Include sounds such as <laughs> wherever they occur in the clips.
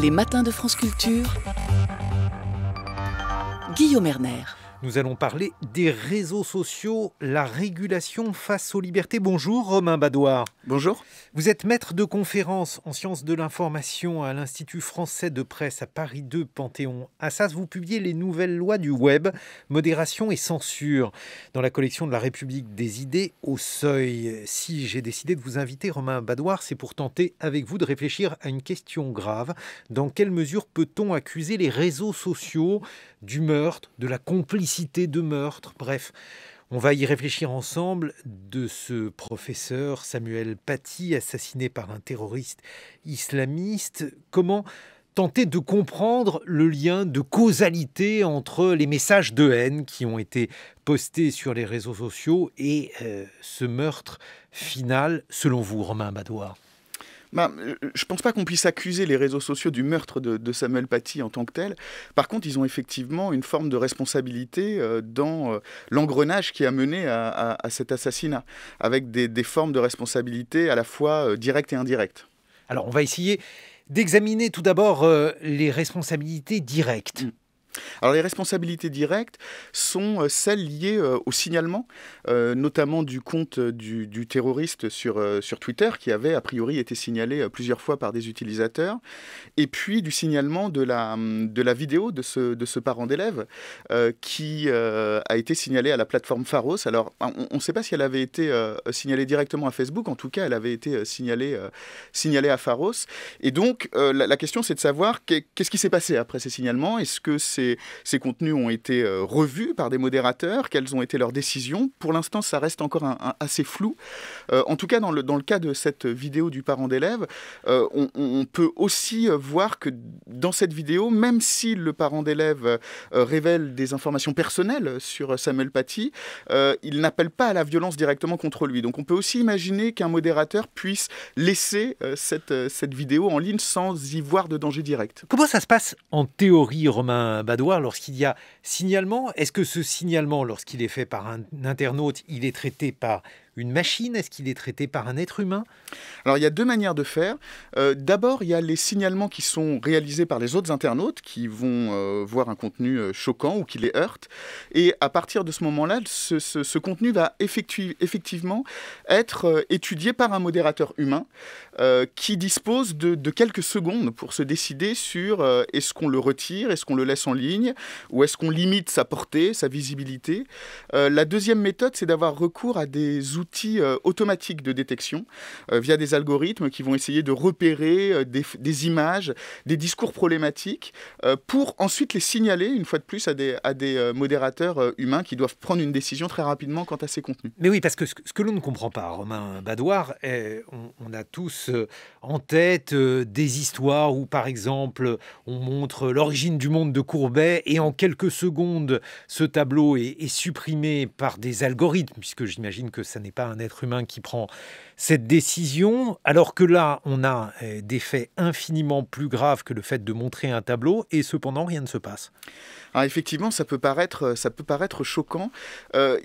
Les matins de France Culture, Guillaume Erner. Nous allons parler des réseaux sociaux, la régulation face aux libertés. Bonjour Romain Badoir. Bonjour. Vous êtes maître de conférence en sciences de l'information à l'Institut français de presse à Paris 2 Panthéon. À sas vous publiez les nouvelles lois du web, modération et censure, dans la collection de la République des idées au seuil. Si j'ai décidé de vous inviter, Romain Badoir, c'est pour tenter avec vous de réfléchir à une question grave. Dans quelle mesure peut-on accuser les réseaux sociaux du meurtre, de la complicité de meurtre, bref. On va y réfléchir ensemble de ce professeur Samuel Paty, assassiné par un terroriste islamiste. Comment tenter de comprendre le lien de causalité entre les messages de haine qui ont été postés sur les réseaux sociaux et euh, ce meurtre final, selon vous, Romain Badoir bah, euh, je ne pense pas qu'on puisse accuser les réseaux sociaux du meurtre de, Samuel Paty en tant que tel. Par contre, ils ont effectivement une forme de responsabilité euh, dans euh, l'engrenage qui a mené à, cet assassinat, avec des, formes de responsabilité à la fois directes et indirectes. Alors, on va essayer d'examiner tout d'abord les responsabilités directes. Mm. Alors les responsabilités directes sont euh, celles liées euh, au signalement, euh, notamment du compte du, terroriste sur, sur Twitter, qui avait a priori été signalé plusieurs fois par des utilisateurs, et puis du signalement de la, hum, de la vidéo de ce, de ce parent d'élève qui a été signalée à la plateforme Pharos. Alors on ne sait pas si elle avait été signalée directement à Facebook, en tout cas elle avait été signalée, à Pharos. Et donc la, la question c'est de savoir qu'est-ce qui s'est passé après ces signalements. Est-ce que c'est ces, contenus ont été euh, revus par des modérateurs, quelles ont été leurs décisions. Pour l'instant, ça reste encore assez flou. Euh, en tout cas, dans le, dans le cas de cette vidéo du parent d'élève, euh, on, peut aussi voir que dans cette vidéo, même si le parent d'élève révèle des informations personnelles sur Samuel Paty, il n'appelle pas à la violence directement contre lui. Donc on peut aussi imaginer qu'un modérateur puisse laisser cette, cette vidéo en ligne sans y voir de danger direct. Comment ça se passe en théorie, Romain lorsqu'il y a signalement, est-ce que ce signalement, lorsqu'il est fait par un internaute, il est traité par une machine Est-ce qu'il est traité par un être humain Alors il y a deux manières de faire. Euh, d'abord, il y a les signalements qui sont réalisés par les autres internautes qui vont euh, voir un contenu euh, choquant ou qui les heurte. Et à partir de ce moment-là, ce, contenu va effectivement être étudié par un modérateur humain qui dispose de, quelques secondes pour se décider sur est-ce qu'on le retire, est-ce qu'on le laisse en ligne ou est-ce qu'on limite sa portée, sa visibilité. la deuxième méthode, c'est d'avoir recours à des outils euh, automatique de détection euh, via des algorithmes qui vont essayer de repérer euh, des, images, des discours problématiques pour ensuite les signaler une fois de plus à des, à des modérateurs humains qui doivent prendre une décision très rapidement quant à ces contenus. Mais oui, parce que ce, que l'on ne comprend pas, Romain Badoir, eh, on, a tous en tête des histoires où, par exemple, on montre l'origine du monde de Courbet et en quelques secondes, ce tableau est, est supprimé par des algorithmes, puisque j'imagine que ça n'est un être humain qui prend cette décision, alors que là, on a euh, des faits infiniment plus graves que le fait de montrer un tableau, et cependant, rien ne se passe. Ah, effectivement, ça peut paraître, euh, ça peut paraître choquant. Euh,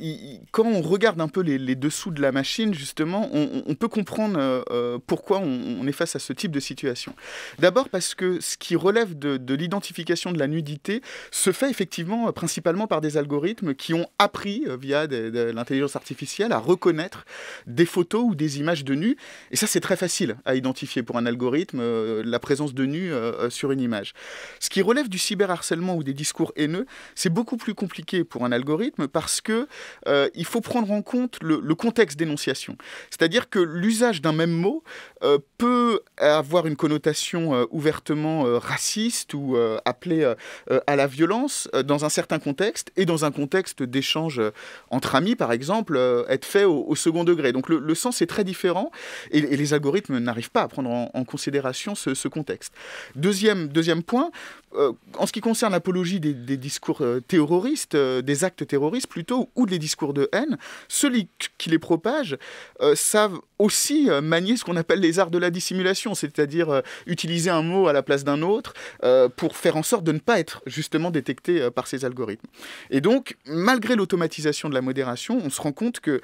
quand on regarde un peu les, dessous de la machine, justement, on, peut comprendre pourquoi on, est face à ce type de situation. D'abord parce que ce qui relève de, l'identification de la nudité se fait effectivement principalement par des algorithmes qui ont appris, via de l'intelligence artificielle, à reconnaître des photos ou des images de nus. Et ça, c'est très facile à identifier pour un algorithme, euh, la présence de nus euh, euh, sur une image. Ce qui relève du cyberharcèlement ou des discours haineux, c'est beaucoup plus compliqué pour un algorithme parce que il faut prendre en compte le, le contexte d'énonciation. C'est-à-dire que l'usage d'un même mot peut avoir une connotation ouvertement raciste ou appelée à la violence dans un certain contexte et dans un contexte d'échange entre amis, par exemple, être fait au, au, second degré. Donc le, sens est très différent et, les algorithmes n'arrivent pas à prendre en, considération ce, contexte. Deuxième, deuxième point, euh, en ce qui concerne l'apologie des, discours euh, terroristes, euh, des actes terroristes plutôt, ou des discours de haine, ceux qui les propagent savent aussi manier ce qu'on appelle les arts de la dissimulation, c'est-à-dire utiliser un mot à la place d'un autre pour faire en sorte de ne pas être justement détecté par ces algorithmes. Et donc, malgré l'automatisation de la modération, on se rend compte que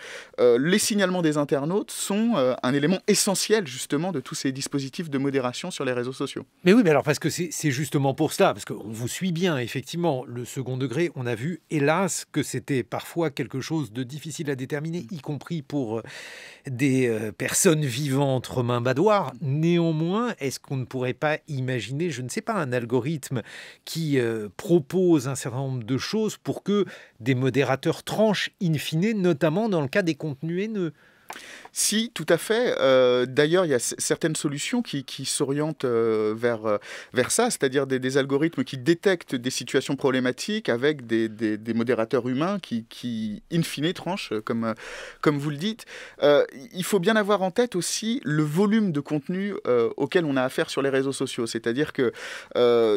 euh, les signalements des internautes sont euh, un élément essentiel justement de tous ces dispositifs de modération sur les réseaux sociaux. Mais oui, mais alors parce que c'est justement pour cela, parce qu'on vous suit bien, effectivement, le second degré, on a vu, hélas, que c'était parfois quelque chose de difficile à déterminer, y compris pour euh, des personnes vivant entre mains badoires. Néanmoins, est-ce qu'on ne pourrait pas imaginer, je ne sais pas, un algorithme qui propose un certain nombre de choses pour que des modérateurs tranchent in fine, notamment dans le cas des comptes nuée ne... Si, tout à fait. Euh, d'ailleurs, il y a certaines solutions qui, s'orientent euh, vers, euh, vers ça, c'est-à-dire des, algorithmes qui détectent des situations problématiques avec des, des, modérateurs humains qui, in fine, tranchent, comme, comme vous le dites. il faut bien avoir en tête aussi le volume de contenu auquel on a affaire sur les réseaux sociaux, c'est-à-dire que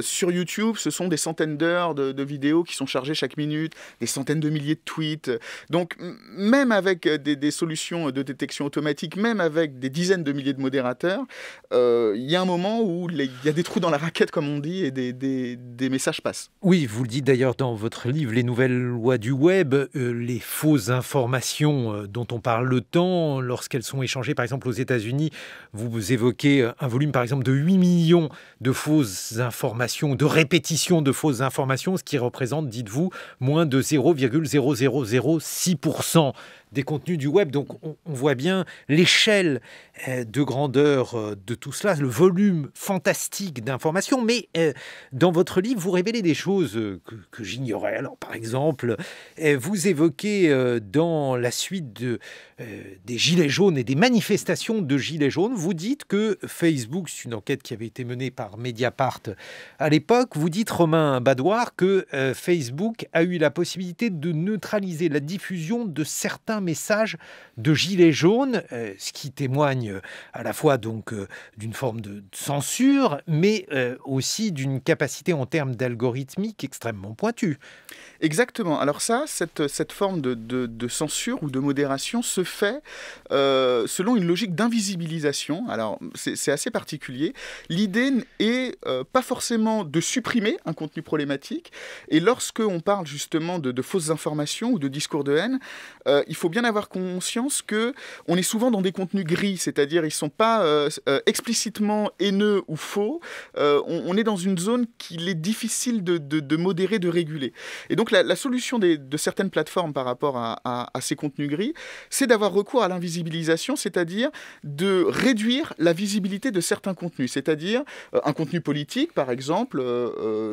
sur YouTube, ce sont des centaines d'heures de, de vidéos qui sont chargées chaque minute, des centaines de milliers de tweets. Donc, même avec des, des solutions de détection automatique, même avec des dizaines de milliers de modérateurs, euh, il y a un moment où il y a des trous dans la raquette, comme on dit, et des, messages passent. Oui, vous le dites d'ailleurs dans votre livre, Les nouvelles lois du web, euh, les fausses informations euh, dont on parle le temps, lorsqu'elles sont échangées, par exemple aux États-Unis, vous évoquez un volume, par exemple, de 8 millions de fausses informations, de répétitions de fausses informations, ce qui représente, dites-vous, moins de 0,0006% des contenus du web. Donc on, voit bien l'échelle euh, de grandeur euh, de tout cela, le volume fantastique d'informations, mais euh, dans votre livre, vous révélez des choses que, j'ignorais. Alors, par exemple, vous évoquez dans la suite des Gilets jaunes et des manifestations de Gilets jaunes, vous dites que Facebook, c'est une enquête qui avait été menée par Mediapart à l'époque, vous dites, Romain Badoir, que Facebook a eu la possibilité de neutraliser la diffusion de certains messages de Gilets jaunes, ce qui témoigne euh, à la fois donc euh, d'une forme de censure, mais euh, aussi d'une capacité en termes d'algorithmique extrêmement pointue. Exactement. Alors ça, cette, cette forme de, de, censure ou de modération se fait selon une logique d'invisibilisation. Alors c'est assez particulier. L'idée n'est pas forcément de supprimer un contenu problématique. Et lorsque on parle justement de, fausses informations ou de discours de haine, il faut bien avoir conscience que on est souvent dans des contenus gris, c'est-à-dire ils ne sont pas euh, euh, explicitement haineux ou faux, euh, on, est dans une zone qu'il est difficile de, modérer, de réguler. Et donc la, solution de certaines plateformes par rapport à, ces contenus gris, c'est d'avoir recours à l'invisibilisation, c'est-à-dire de réduire la visibilité de certains contenus, c'est-à-dire un contenu politique, par exemple,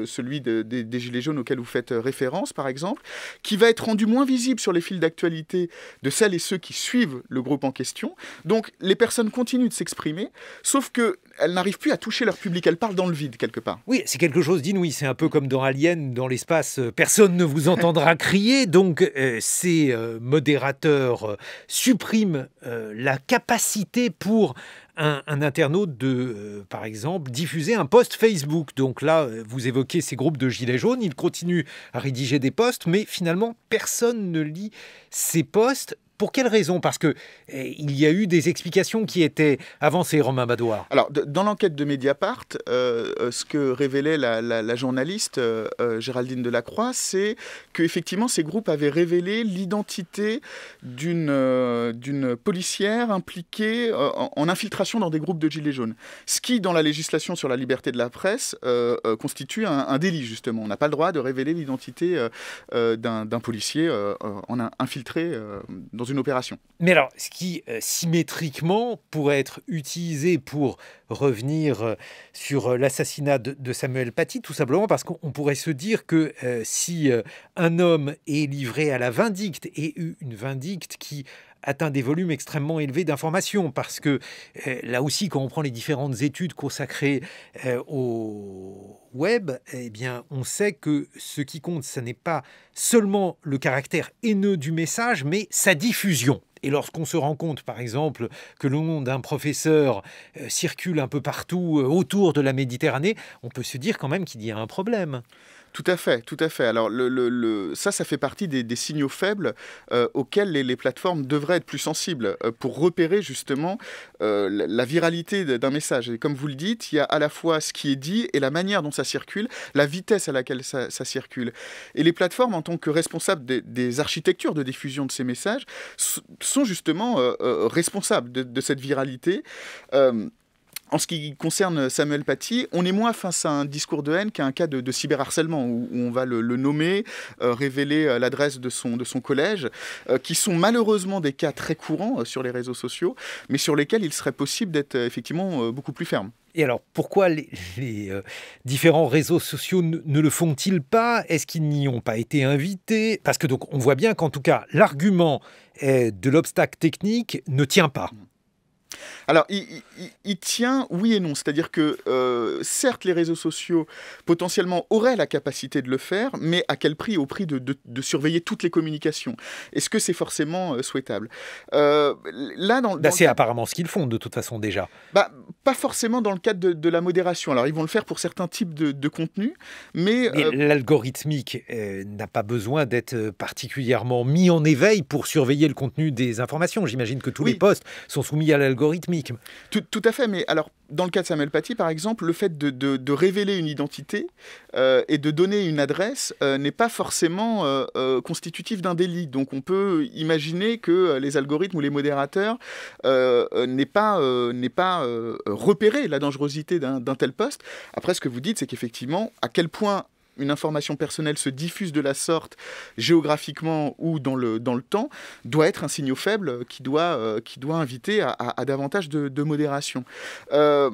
celui des, Gilets jaunes auxquels vous faites référence, par exemple, qui va être rendu moins visible sur les fils d'actualité de celles et ceux qui suivent le groupe en question. Donc les personnes Personne continue de s'exprimer, sauf que elle n'arrive plus à toucher leur public, Elle parle dans le vide quelque part. Oui, c'est quelque chose d'inouï, c'est un peu comme dans Alien, dans l'espace, euh, personne ne vous entendra <laughs> crier, donc euh, ces euh, modérateurs suppriment la capacité pour un, internaute de, par exemple, diffuser un post Facebook. Donc là, vous évoquez ces groupes de gilets jaunes, ils continuent à rédiger des posts, mais finalement, personne ne lit ces posts pour quelles raisons Parce que eh, il y a eu des explications qui étaient avancées, Romain Badoir. Alors, dans l'enquête de Mediapart, euh, euh, ce que révélait la, journaliste euh, Géraldine Delacroix, c'est qu'effectivement, ces groupes avaient révélé l'identité d'une d'une policière impliquée en, infiltration dans des groupes de gilets jaunes. Ce qui, dans la législation sur la liberté de la presse, constitue un, délit, justement. On n'a pas le droit de révéler l'identité d'un policier en infiltré dans une opération. Mais alors, ce qui euh, symétriquement pourrait être utilisé pour revenir euh, sur euh, l'assassinat de, Samuel Paty, tout simplement parce qu'on pourrait se dire que si un homme est livré à la vindicte, et une vindicte qui atteint des volumes extrêmement élevés d'informations, parce que euh, là aussi, quand on prend les différentes études consacrées euh, au web, eh bien, on sait que ce qui compte, ce n'est pas seulement le caractère haineux du message, mais sa diffusion. Et lorsqu'on se rend compte, par exemple, que le nom d'un professeur euh, circule un peu partout autour de la Méditerranée, on peut se dire quand même qu'il y a un problème. Tout à fait, tout à fait. Alors le, ça, ça fait partie des, signaux faibles euh, auxquels les, plateformes devraient être plus sensibles euh, pour repérer justement euh, la, viralité d'un message. Et comme vous le dites, il y a à la fois ce qui est dit et la manière dont ça circule, la vitesse à laquelle ça, circule. Et les plateformes, en tant que responsables des, architectures de diffusion de ces messages, sont justement responsables de cette viralité en ce qui concerne Samuel Paty, on est moins face à un discours de haine qu'à un cas de, cyberharcèlement, où, on va le, nommer, euh, révéler euh, l'adresse de son, collège, euh, qui sont malheureusement des cas très courants sur les réseaux sociaux, mais sur lesquels il serait possible d'être effectivement beaucoup plus ferme. Et alors, pourquoi les, différents réseaux sociaux ne, le font-ils pas Est-ce qu'ils n'y ont pas été invités Parce que donc, on voit bien qu'en tout cas, l'argument eh, de l'obstacle technique ne tient pas alors, il, tient oui et non. C'est-à-dire que, euh, certes, les réseaux sociaux potentiellement auraient la capacité de le faire, mais à quel prix Au prix de, surveiller toutes les communications. Est-ce que c'est forcément euh, souhaitable euh, Là, bah, c'est apparemment ce qu'ils font de toute façon déjà. Bah, pas forcément dans le cadre de, la modération. Alors, ils vont le faire pour certains types de, contenus, mais, l'algorithmique n'a pas besoin d'être particulièrement mis en éveil pour surveiller le contenu des informations. J'imagine que tous les postes sont soumis à l'algorithme tout, à fait, mais alors dans le cas de Samuel Paty, par exemple, le fait de, révéler une identité euh, et de donner une adresse euh, n'est pas forcément euh, constitutif d'un délit. Donc on peut imaginer que les algorithmes ou les modérateurs n'aient pas, pas repéré la dangerosité d'un tel poste. Après, ce que vous dites, c'est qu'effectivement, à quel point une information personnelle se diffuse de la sorte géographiquement ou dans le, dans le temps, doit être un signe faible qui doit, euh, qui doit inviter à, davantage de, modération. Euh,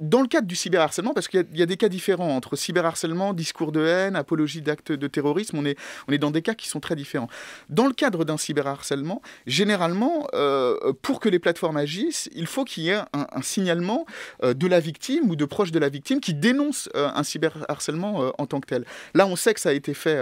dans le cadre du cyberharcèlement, parce qu'il y, a des cas différents entre cyberharcèlement, discours de haine, apologie d'actes de terrorisme, on est, on est dans des cas qui sont très différents. Dans le cadre d'un cyberharcèlement, généralement, euh, pour que les plateformes agissent, il faut qu'il y ait un, signalement euh, de la victime ou de proches de la victime qui dénonce euh, un cyberharcèlement en tant que tel. Là, on sait que ça a été fait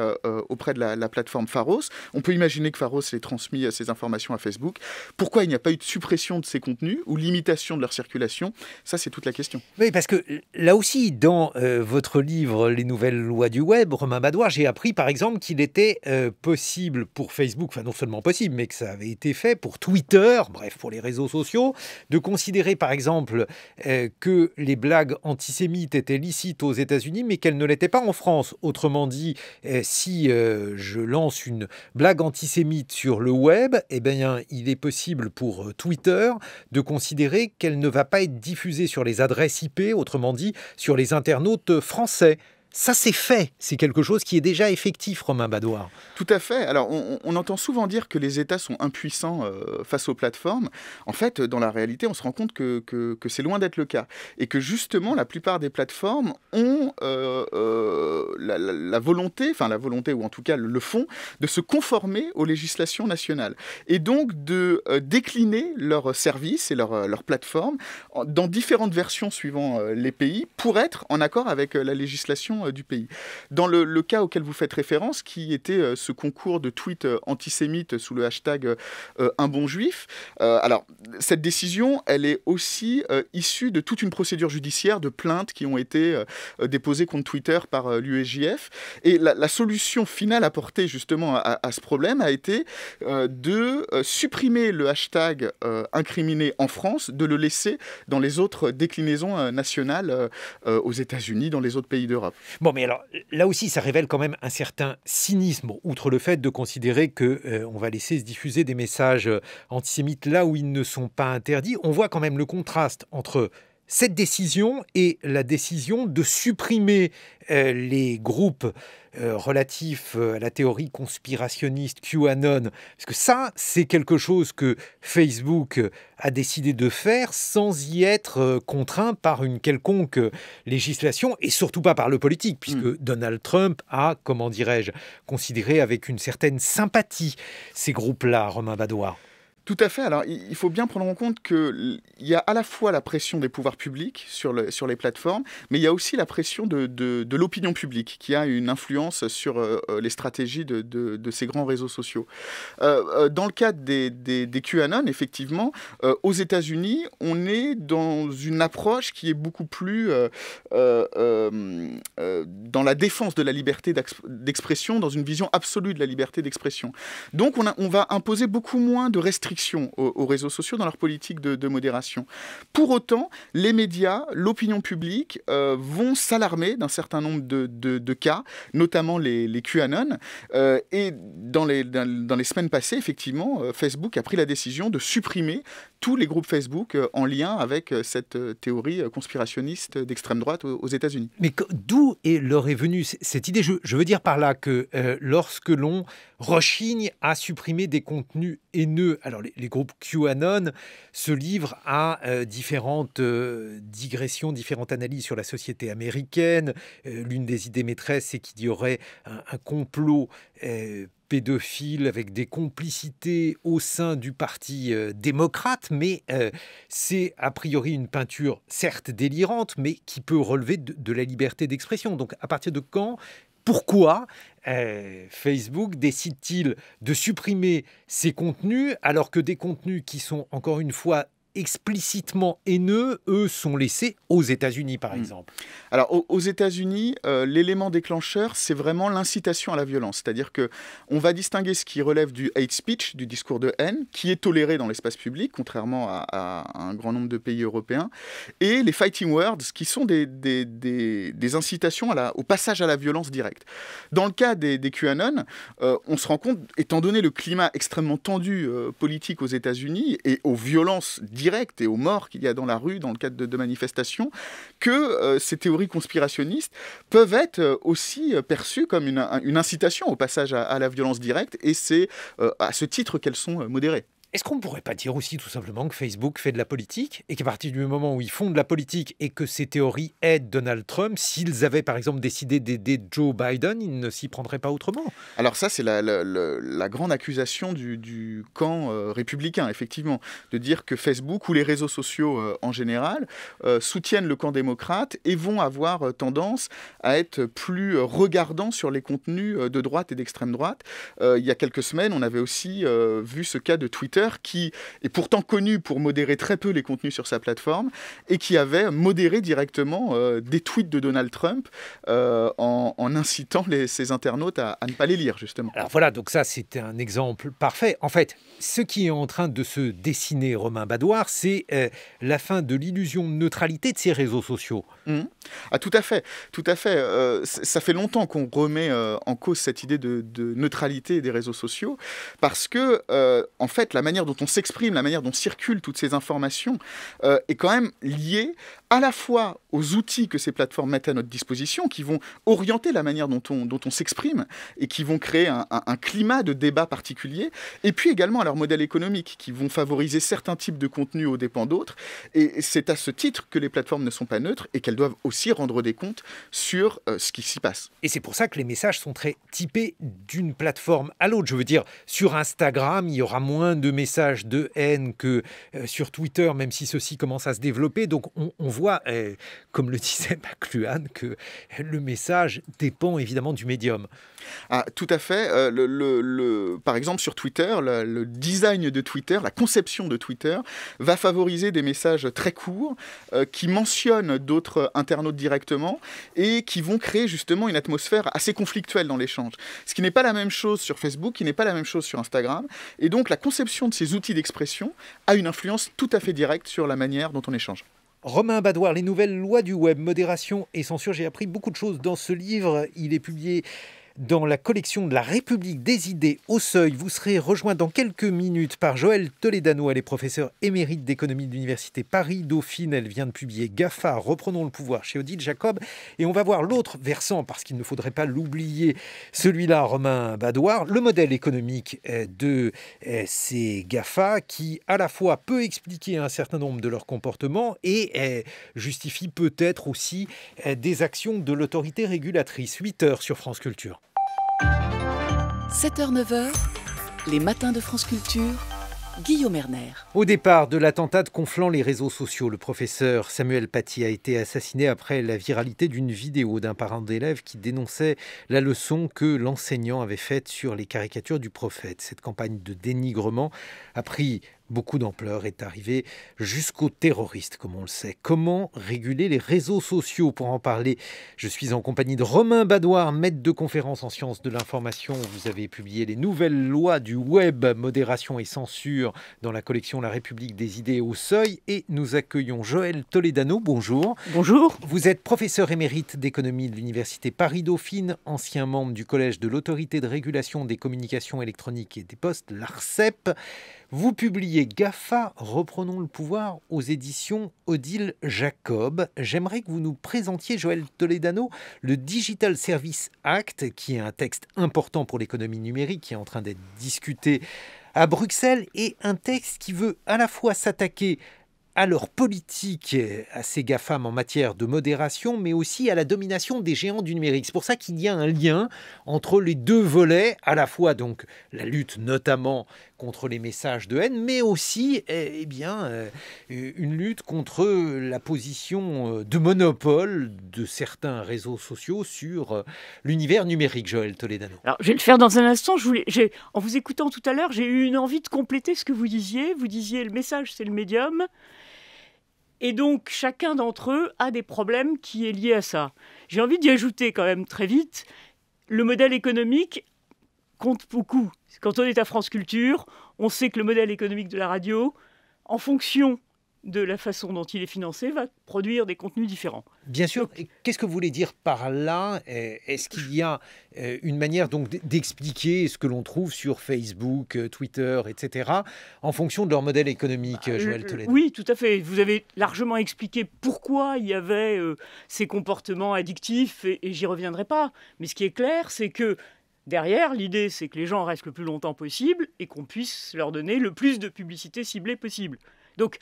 auprès de la, la, plateforme Pharos. On peut imaginer que Pharos ait transmis ces informations à Facebook. Pourquoi il n'y a pas eu de suppression de ces contenus ou limitation de leur circulation Ça, c'est toute la question. Oui, parce que là aussi, dans euh, votre livre Les nouvelles lois du web, Romain Badoir, j'ai appris par exemple qu'il était euh, possible pour Facebook, enfin non seulement possible, mais que ça avait été fait pour Twitter, bref, pour les réseaux sociaux, de considérer par exemple euh, que les blagues antisémites étaient licites aux États-Unis, mais qu'elles ne l'étaient pas en France. Autrement dit, si je lance une blague antisémite sur le web, eh bien, il est possible pour Twitter de considérer qu'elle ne va pas être diffusée sur les adresses autrement dit, sur les internautes français ça, c'est fait. C'est quelque chose qui est déjà effectif, Romain Badoir. Tout à fait. Alors, on, entend souvent dire que les États sont impuissants euh, face aux plateformes. En fait, dans la réalité, on se rend compte que, c'est loin d'être le cas. Et que justement, la plupart des plateformes ont euh, euh, la, volonté, enfin la volonté ou en tout cas le fond, de se conformer aux législations nationales. Et donc de décliner leurs services et leurs plateformes dans différentes versions suivant les pays pour être en accord avec la législation euh, du pays. Dans le, cas auquel vous faites référence, qui était euh, ce concours de tweets euh, antisémites sous le hashtag Un bon juif, alors cette décision, elle est aussi issue de toute une procédure judiciaire de plaintes qui ont été déposées contre Twitter par l'UEJF. Et la, solution finale apportée justement à, à ce problème a été de supprimer le hashtag incriminé en France, de le laisser dans les autres déclinaisons nationales aux États-Unis, dans les autres pays d'Europe. Bon, mais alors là aussi, ça révèle quand même un certain cynisme, outre le fait de considérer que euh, on va laisser se diffuser des messages euh, antisémites là où ils ne sont pas interdits. On voit quand même le contraste entre cette décision est la décision de supprimer euh, les groupes euh, relatifs euh, à la théorie conspirationniste QAnon, parce que ça, c'est quelque chose que Facebook a décidé de faire sans y être contraint par une quelconque législation, et surtout pas par le politique, puisque hmm. Donald Trump a, comment dirais-je, considéré avec une certaine sympathie ces groupes-là, Romain Badois. Tout à fait. Alors, il faut bien prendre en compte qu'il y a à la fois la pression des pouvoirs publics sur, le, sur les plateformes, mais il y a aussi la pression de, de, l'opinion publique qui a une influence sur euh, euh, les stratégies de, de, ces grands réseaux sociaux. Euh, dans le cadre des, des, QAnon, effectivement, aux États-Unis, on est dans une approche qui est beaucoup plus dans la défense de la liberté d'expression, dans une vision absolue de la liberté d'expression. Donc, on, on va imposer beaucoup moins de restrictions aux, réseaux sociaux dans leur politique de, modération. Pour autant, les médias, l'opinion publique euh, vont s'alarmer d'un certain nombre de, cas, notamment les, QAnon. Euh, et dans les, dans, les semaines passées, effectivement, euh, Facebook a pris la décision de supprimer tous les groupes Facebook en lien avec cette théorie conspirationniste d'extrême droite aux États-Unis. Mais d'où leur est venue cette idée je, veux dire par là que lorsque l'on Rochigne a supprimé des contenus haineux. Alors les, groupes QAnon se livrent à euh, différentes euh, digressions, différentes analyses sur la société américaine. Euh, l'une des idées maîtresses, c'est qu'il y aurait un, complot pédophile avec des complicités au sein du Parti démocrate, mais c'est a priori une peinture certes délirante, mais qui peut relever de la liberté d'expression. Donc à partir de quand pourquoi euh, Facebook décide-t-il de supprimer ces contenus alors que des contenus qui sont encore une fois explicitement haineux, eux, sont laissés aux États-Unis, par hmm. exemple Alors, aux États-Unis, euh, l'élément déclencheur, c'est vraiment l'incitation à la violence. C'est-à-dire que on va distinguer ce qui relève du hate speech, du discours de haine, qui est toléré dans l'espace public, contrairement à, un grand nombre de pays européens, et les fighting words, qui sont des, des, incitations à au passage à la violence directe. Dans le cas des, QAnon, euh, on se rend compte, étant donné le climat extrêmement tendu euh, politique aux États-Unis et aux violences directes, directe et aux morts qu'il y a dans la rue dans le cadre de, manifestations, que euh, ces théories conspirationnistes peuvent être euh, aussi euh, perçues comme une, incitation au passage à, la violence directe, et c'est à ce titre qu'elles sont modérées. Est-ce qu'on ne pourrait pas dire aussi tout simplement que Facebook fait de la politique et qu'à partir du moment où ils font de la politique et que ces théories aident Donald Trump, s'ils avaient par exemple décidé d'aider Joe Biden, ils ne s'y prendraient pas autrement Alors ça, c'est la, grande accusation du, camp euh, républicain, effectivement, de dire que Facebook ou les réseaux sociaux euh, en général euh, soutiennent le camp démocrate et vont avoir tendance à être plus regardants sur les contenus de droite et d'extrême droite. il y a quelques semaines, on avait aussi vu ce cas de Twitter qui est pourtant connu pour modérer très peu les contenus sur sa plateforme et qui avait modéré directement euh, des tweets de Donald Trump euh, en, incitant ses internautes à, ne pas les lire, justement. Alors voilà, donc ça, c'est un exemple parfait. En fait, ce qui est en train de se dessiner, Romain Badoir, c'est euh, la fin de l'illusion de neutralité de ces réseaux sociaux. Mmh. Ah, tout à fait, tout à fait. ça fait longtemps qu'on remet en cause cette idée de, de, neutralité des réseaux sociaux parce que, en fait, la manière dont on s'exprime, la manière dont circulent toutes ces informations, euh, est quand même liée à la fois aux outils que ces plateformes mettent à notre disposition, qui vont orienter la manière dont on, dont on s'exprime et qui vont créer un, un, climat de débat particulier, et puis également à leur modèle économique, qui vont favoriser certains types de contenus aux dépens d'autres. Et c'est à ce titre que les plateformes ne sont pas neutres et qu'elles doivent aussi rendre des comptes sur euh, ce qui s'y passe. Et c'est pour ça que les messages sont très typés d'une plateforme à l'autre. Je veux dire, sur Instagram, il y aura moins de messages de haine que euh, sur Twitter, même si ceci commence à se développer. Donc on, on voit, eh, comme le <laughs> disait McLuhan, que le message dépend évidemment du médium. Ah, tout à fait. Euh, par exemple, sur Twitter, le, design de Twitter, la conception de Twitter, va favoriser des messages très courts euh, qui mentionnent d'autres internautes directement et qui vont créer justement une atmosphère assez conflictuelle dans l'échange. Ce qui n'est pas la même chose sur Facebook, qui n'est pas la même chose sur Instagram. Et donc, la conception de ces outils d'expression a une influence tout à fait directe sur la manière dont on échange. Romain Badoir, Les nouvelles lois du web, modération et censure. J'ai appris beaucoup de choses dans ce livre. Il est publié dans la collection de la République des idées au seuil. Vous serez rejoint dans quelques minutes par Joël Toledano. Elle est professeure émérite d'économie de l'Université Paris-Dauphine. Elle vient de publier GAFA, Reprenons le pouvoir chez Odile Jacob. Et on va voir l'autre versant, parce qu'il ne faudrait pas l'oublier, celui-là, Romain Badoir, le modèle économique de ces GAFA qui, à la fois, peut expliquer un certain nombre de leurs comportements et eh, justifie peut-être aussi eh, des actions de l'autorité régulatrice. 8 heures sur France Culture. 7h-9h, les matins de France Culture, Guillaume Erner. Au départ de l'attentat de conflant les réseaux sociaux, le professeur Samuel Paty a été assassiné après la viralité d'une vidéo d'un parent d'élève qui dénonçait la leçon que l'enseignant avait faite sur les caricatures du prophète. Cette campagne de dénigrement a pris beaucoup d'ampleur est arrivée jusqu'aux terroristes, comme on le sait. Comment réguler les réseaux sociaux Pour en parler, je suis en compagnie de Romain Badoir, maître de conférence en sciences de l'information. Vous avez publié les nouvelles lois du web, modération et censure, dans la collection La République des idées au seuil. Et nous accueillons Joël Toledano. Bonjour. Bonjour. Vous êtes professeur émérite d'économie de l'Université Paris-Dauphine, ancien membre du Collège de l'Autorité de régulation des communications électroniques et des postes, l'ARCEP. Vous publiez GAFA, reprenons le pouvoir aux éditions Odile Jacob. J'aimerais que vous nous présentiez, Joël Toledano, le Digital Service Act, qui est un texte important pour l'économie numérique, qui est en train d'être discuté à Bruxelles, et un texte qui veut à la fois s'attaquer à leur politique, euh, à ces GAFAM en matière de modération, mais aussi à la domination des géants du numérique. C'est pour ça qu'il y a un lien entre les deux volets, à la fois donc la lutte notamment contre les messages de haine, mais aussi eh, eh bien, euh, une lutte contre la position euh, de monopole de certains réseaux sociaux sur l'univers numérique, Joël Toledano. Alors, je vais le faire dans un instant. en vous écoutant tout à l'heure, j'ai eu une envie de compléter ce que vous disiez. Vous disiez le message, c'est le médium. Et donc, chacun d'entre eux a des problèmes qui est lié à ça. J'ai envie d'y ajouter quand même très vite, le modèle économique compte beaucoup. Quand on est à France Culture, on sait que le modèle économique de la radio, en fonction de la façon dont il est financé va produire des contenus différents. Bien sûr. Qu'est-ce que vous voulez dire par là eh, Est-ce qu'il y a eh, une manière donc d'expliquer ce que l'on trouve sur Facebook, euh, Twitter, etc., en fonction de leur modèle économique, bah, Joël euh, Toledo Oui, tout à fait. Vous avez largement expliqué pourquoi il y avait euh, ces comportements addictifs, et, et j'y reviendrai pas. Mais ce qui est clair, c'est que Derrière, l'idée, c'est que les gens restent le plus longtemps possible et qu'on puisse leur donner le plus de publicité ciblée possible. Donc,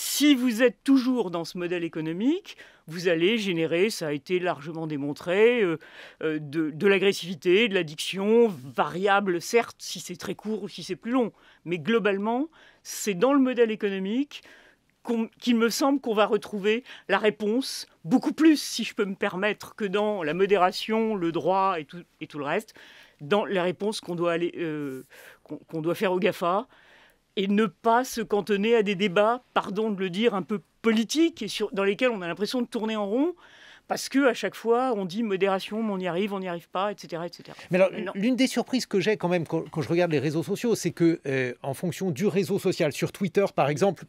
si vous êtes toujours dans ce modèle économique, vous allez générer, ça a été largement démontré, euh, euh, de, l'agressivité, de l'addiction, variable certes, si c'est très court ou si c'est plus long. Mais globalement, c'est dans le modèle économique qu'il me semble qu'on va retrouver la réponse, beaucoup plus, si je peux me permettre, que dans la modération, le droit et tout, le reste, dans les réponses qu'on doit euh, faire au GAFA et ne pas se cantonner à des débats, pardon de le dire, un peu politiques et dans lesquels on a l'impression de tourner en rond parce que à chaque fois on dit modération, on y arrive, on n'y arrive pas, etc., Mais l'une des surprises que j'ai quand même quand, je regarde les réseaux sociaux, c'est que euh, en fonction du réseau social, sur Twitter par exemple,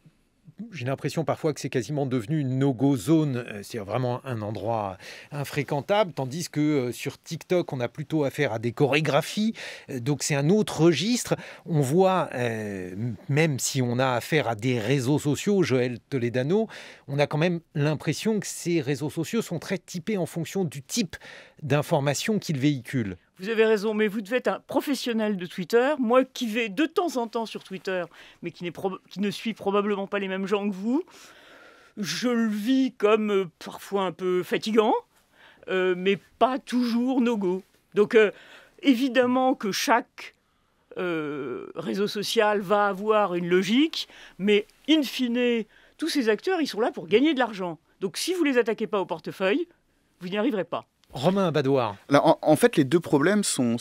j'ai l'impression parfois que c'est quasiment devenu une no-go zone, euh, c'est vraiment un endroit infréquentable, tandis que euh, sur TikTok, on a plutôt affaire à des chorégraphies, euh, donc c'est un autre registre. On voit, même si on a affaire à des réseaux sociaux, Joël Toledano, on a quand même l'impression que ces réseaux sociaux sont très typés en fonction du type d'information qu'ils véhiculent. Vous avez raison, mais vous devez être un professionnel de Twitter. Moi qui vais de temps en temps sur Twitter, mais qui, ne suis probablement pas les mêmes gens que vous, je le vis comme euh, parfois un peu fatigant, euh, mais pas toujours no go. Donc euh, évidemment que chaque réseau social va avoir une logique, mais in fine, tous ces acteurs, ils sont là pour gagner de l'argent. Donc si vous ne les attaquez pas au portefeuille, vous n'y arriverez pas. Romain Badoir. en, fait, les deux problèmes sont,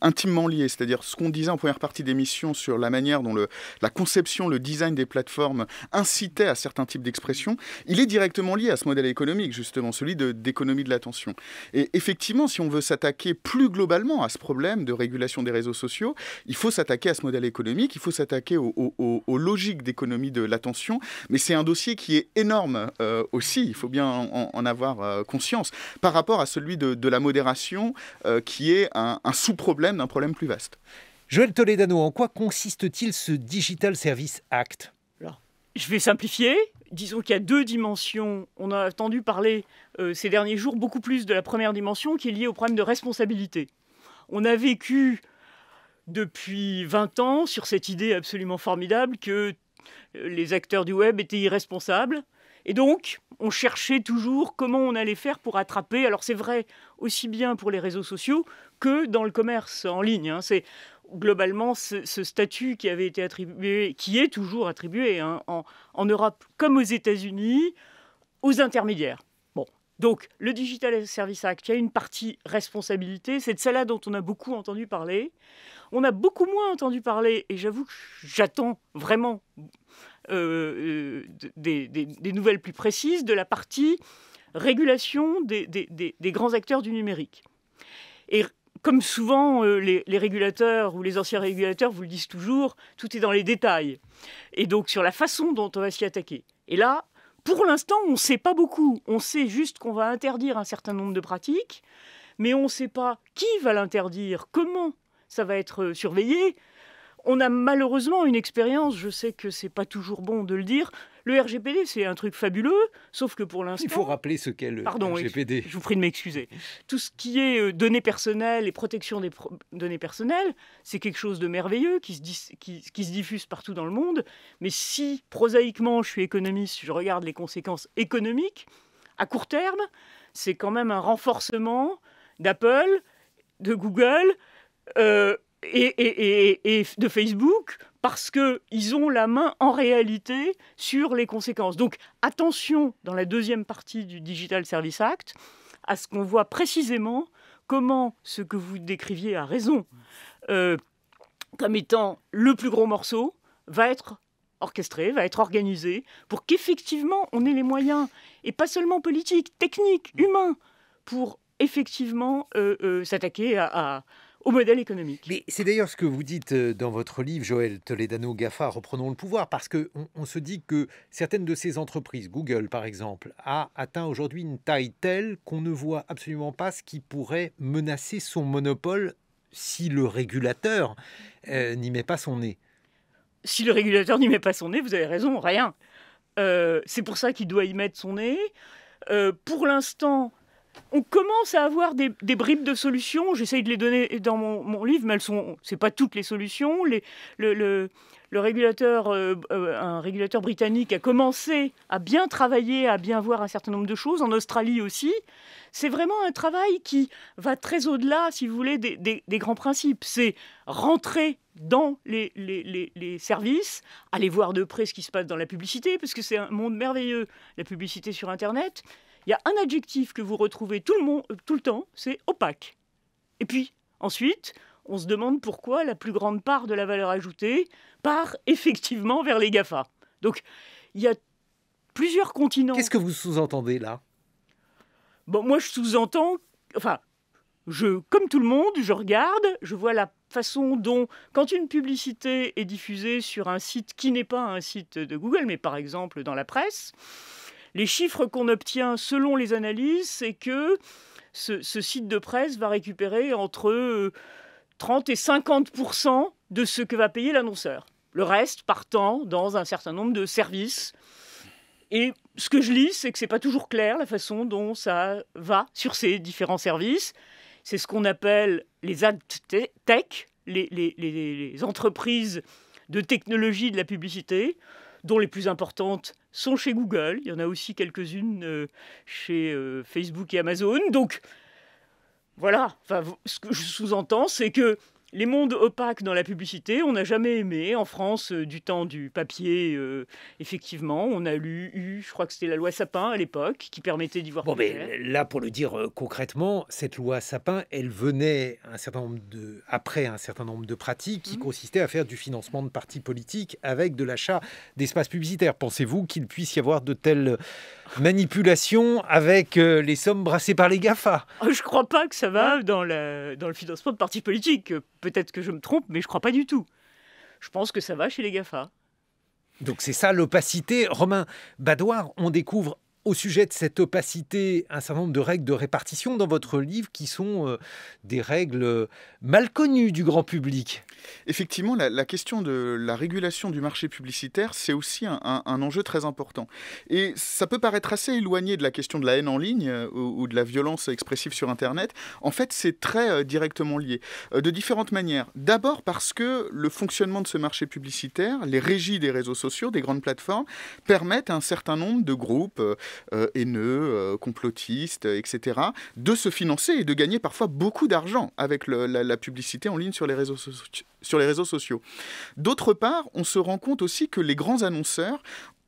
intimement liés. C'est-à-dire ce qu'on disait en première partie d'émission sur la manière dont la conception, le design des plateformes incitait à certains types d'expressions, il est directement lié à ce modèle économique, justement, celui d'économie de, l'attention. Et effectivement, si on veut s'attaquer plus globalement à ce problème de régulation des réseaux sociaux, il faut s'attaquer à ce modèle économique, il faut s'attaquer aux logiques d'économie de l'attention. Mais c'est un dossier qui est énorme euh, aussi, il faut bien en, avoir euh, conscience, par rapport à celui celui de, la modération, euh, qui est un, sous-problème d'un problème plus vaste. Joël Toledano, en quoi consiste-t-il ce Digital Service Act Je vais simplifier. Disons qu'il y a deux dimensions. On a entendu parler euh, ces derniers jours beaucoup plus de la première dimension qui est liée au problème de responsabilité. On a vécu depuis 20 ans sur cette idée absolument formidable que euh, les acteurs du web étaient irresponsables, et donc, on cherchait toujours comment on allait faire pour attraper. Alors c'est vrai aussi bien pour les réseaux sociaux que dans le commerce en ligne. Hein. C'est globalement ce, statut qui avait été attribué, qui est toujours attribué hein, en, en Europe comme aux États-Unis, aux intermédiaires. Bon, Donc, le Digital Service Act, il y a une partie responsabilité, c'est de celle-là dont on a beaucoup entendu parler. On a beaucoup moins entendu parler, et j'avoue que j'attends vraiment euh, euh, des, nouvelles plus précises de la partie régulation des, grands acteurs du numérique. Et comme souvent euh, les, régulateurs ou les anciens régulateurs vous le disent toujours, tout est dans les détails. Et donc sur la façon dont on va s'y attaquer. Et là, pour l'instant, on ne sait pas beaucoup. On sait juste qu'on va interdire un certain nombre de pratiques, mais on ne sait pas qui va l'interdire, comment ça va être surveillé, on a malheureusement une expérience, je sais que c'est pas toujours bon de le dire. Le RGPD, c'est un truc fabuleux, sauf que pour l'instant. Il faut rappeler ce qu'est le Pardon, RGPD. Pardon, je vous prie de m'excuser. Tout ce qui est euh, données personnelles et protection des données personnelles, c'est quelque chose de merveilleux qui se, diffuse partout dans le monde. Mais si, prosaïquement, je suis économiste, je regarde les conséquences économiques, à court terme, c'est quand même un renforcement d'Apple, de Google, euh, et, de Facebook parce qu'ils ont la main en réalité sur les conséquences. Donc attention dans la deuxième partie du Digital Service Act à ce qu'on voit précisément comment ce que vous décriviez à raison euh, comme étant le plus gros morceau va être orchestré, va être organisé pour qu'effectivement on ait les moyens, et pas seulement politiques, techniques, humains, pour effectivement euh, euh, s'attaquer à au modèle économique. Mais c'est d'ailleurs ce que vous dites euh, dans votre livre, Joël Toledano, gaffa Reprenons le pouvoir, parce qu'on on se dit que certaines de ces entreprises, Google par exemple, a atteint aujourd'hui une taille telle qu'on ne voit absolument pas ce qui pourrait menacer son monopole si le régulateur euh, n'y met pas son nez. Si le régulateur n'y met pas son nez, vous avez raison, rien. Euh, c'est pour ça qu'il doit y mettre son nez. pour l'instant, on commence à avoir des, bribes de solutions. J'essaye de les donner dans mon, livre, mais elles sont, pas toutes les solutions. le, régulateur, euh, euh, un régulateur britannique a commencé à bien travailler, à bien voir un certain nombre de choses. En Australie aussi, c'est vraiment un travail qui va très au-delà, si vous voulez, des, grands principes. C'est rentrer dans les, services, aller voir de près ce qui se passe dans la publicité, parce que c'est un monde merveilleux, la publicité sur Internet, il y a un adjectif que vous retrouvez tout le, monde, euh, tout le temps, c'est opaque. Et puis, ensuite, on se demande pourquoi la plus grande part de la valeur ajoutée part <laughs> effectivement vers les GAFA. Donc, il y a plusieurs continents. Qu'est-ce que vous sous-entendez là Bon, moi, je sous-entends, enfin, je, comme tout le monde, je regarde, je vois la façon dont, quand une publicité est diffusée sur un site qui n'est pas un site de Google, mais par exemple dans la presse, les chiffres qu'on obtient selon les analyses, c'est que ce, site de presse va récupérer entre 30 euh, et 50 de ce que va payer l'annonceur. Le reste partant dans un certain nombre de services. Et ce que je lis, c'est que ce n'est pas toujours clair la façon dont ça va sur ces différents services. C'est ce qu'on appelle les ad tech, les entreprises de technologie de la publicité dont les plus importantes sont chez Google. Il y en a aussi quelques-unes euh, chez euh, Facebook et Amazon. Donc, voilà, ce que je sous-entends, c'est que les mondes opaques dans la publicité, on n'a jamais aimé. En France, euh, du temps du papier, euh, effectivement, on a lu, eu, je crois que c'était la loi Sapin à l'époque, qui permettait d'y voir. Bon, mais là, pour le dire euh, concrètement, cette loi Sapin, elle venait un certain nombre de, après un certain nombre de pratiques qui mhm. consistaient à faire du financement de partis politiques avec de l'achat d'espaces publicitaires. Pensez-vous qu'il puisse y avoir de tels manipulation avec euh, les sommes brassées par les GAFA. Oh, je ne crois pas que ça va dans, le financement de partis politiques. Peut-être que je me trompe, mais je ne crois pas du tout. Je pense que ça va chez les GAFA. Donc c'est ça l'opacité. Romain Badoir, on découvre au sujet de cette opacité, un certain nombre de règles de répartition dans votre livre qui sont euh, des règles euh, mal connues du grand public. Effectivement, la, question de la régulation du marché publicitaire, c'est aussi un, enjeu très important. Et ça peut paraître assez éloigné de la question de la haine en ligne euh, ou, de la violence expressive sur Internet. En fait, c'est très directement lié, de différentes manières. D'abord parce que le fonctionnement de ce marché publicitaire, les régies des réseaux sociaux, des grandes plateformes, permettent à un certain nombre de groupes, euh, haineux, euh, complotistes, etc., de se financer et de gagner parfois beaucoup d'argent avec la, publicité en ligne sur les réseaux, sur les réseaux sociaux. D'autre part, on se rend compte aussi que les grands annonceurs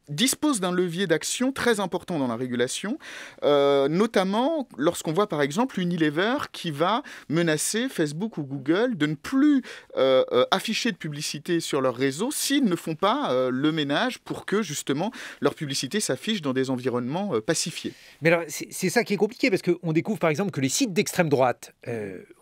dispose d'un levier d'action très important dans la régulation, euh, notamment lorsqu'on voit par exemple Unilever qui va menacer Facebook ou Google de ne plus euh, euh, afficher de publicité sur leur réseau s'ils ne font pas le ménage pour que justement leur publicité s'affiche dans des environnements pacifiés. Mais alors c'est ça qui est compliqué parce qu'on découvre par exemple que les sites d'extrême droite,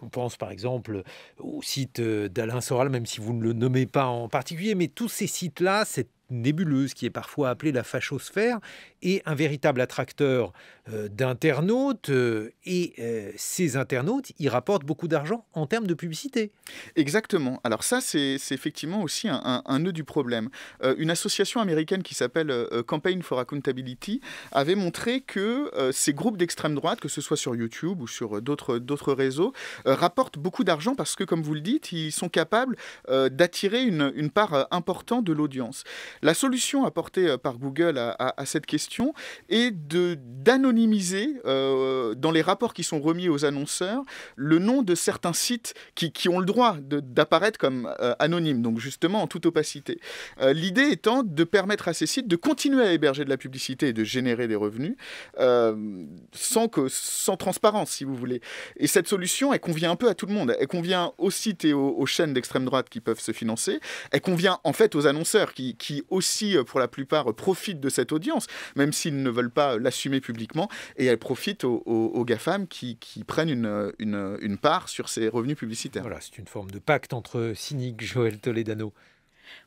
on pense par exemple au site d'Alain Soral, même si vous ne le nommez pas en particulier, mais tous ces sites-là, c'est nébuleuse qui est parfois appelée la fachosphère, et un véritable attracteur euh, d'internautes euh, et euh, ces internautes, ils rapportent beaucoup d'argent en termes de publicité. Exactement. Alors ça, c'est effectivement aussi un, nœud du problème. une association américaine qui s'appelle Campaign for Accountability avait montré que ces groupes d'extrême droite, que ce soit sur YouTube ou sur d'autres réseaux, rapportent beaucoup d'argent parce que, comme vous le dites, ils sont capables d'attirer une, part importante de l'audience. La solution apportée par Google à, cette question est d'anonymiser anonymiser euh, dans les rapports qui sont remis aux annonceurs le nom de certains sites qui, qui ont le droit d'apparaître comme anonyme euh, anonymes, donc justement en toute opacité. Euh, l'idée étant de permettre à ces sites de continuer à héberger de la publicité et de générer des revenus sans, que, sans transparence, si vous voulez. Et cette solution, elle convient un peu à tout le monde. Elle convient aux sites et aux, aux chaînes d'extrême droite qui peuvent se financer. Elle convient en fait aux annonceurs qui, qui aussi, pour la plupart, profitent de cette audience, même s'ils ne veulent pas l'assumer publiquement et elle profite aux, aux, aux GAFAM qui, prennent une, une, part sur ces revenus publicitaires. Voilà, c'est une forme de pacte entre cynique, Joël Toledano.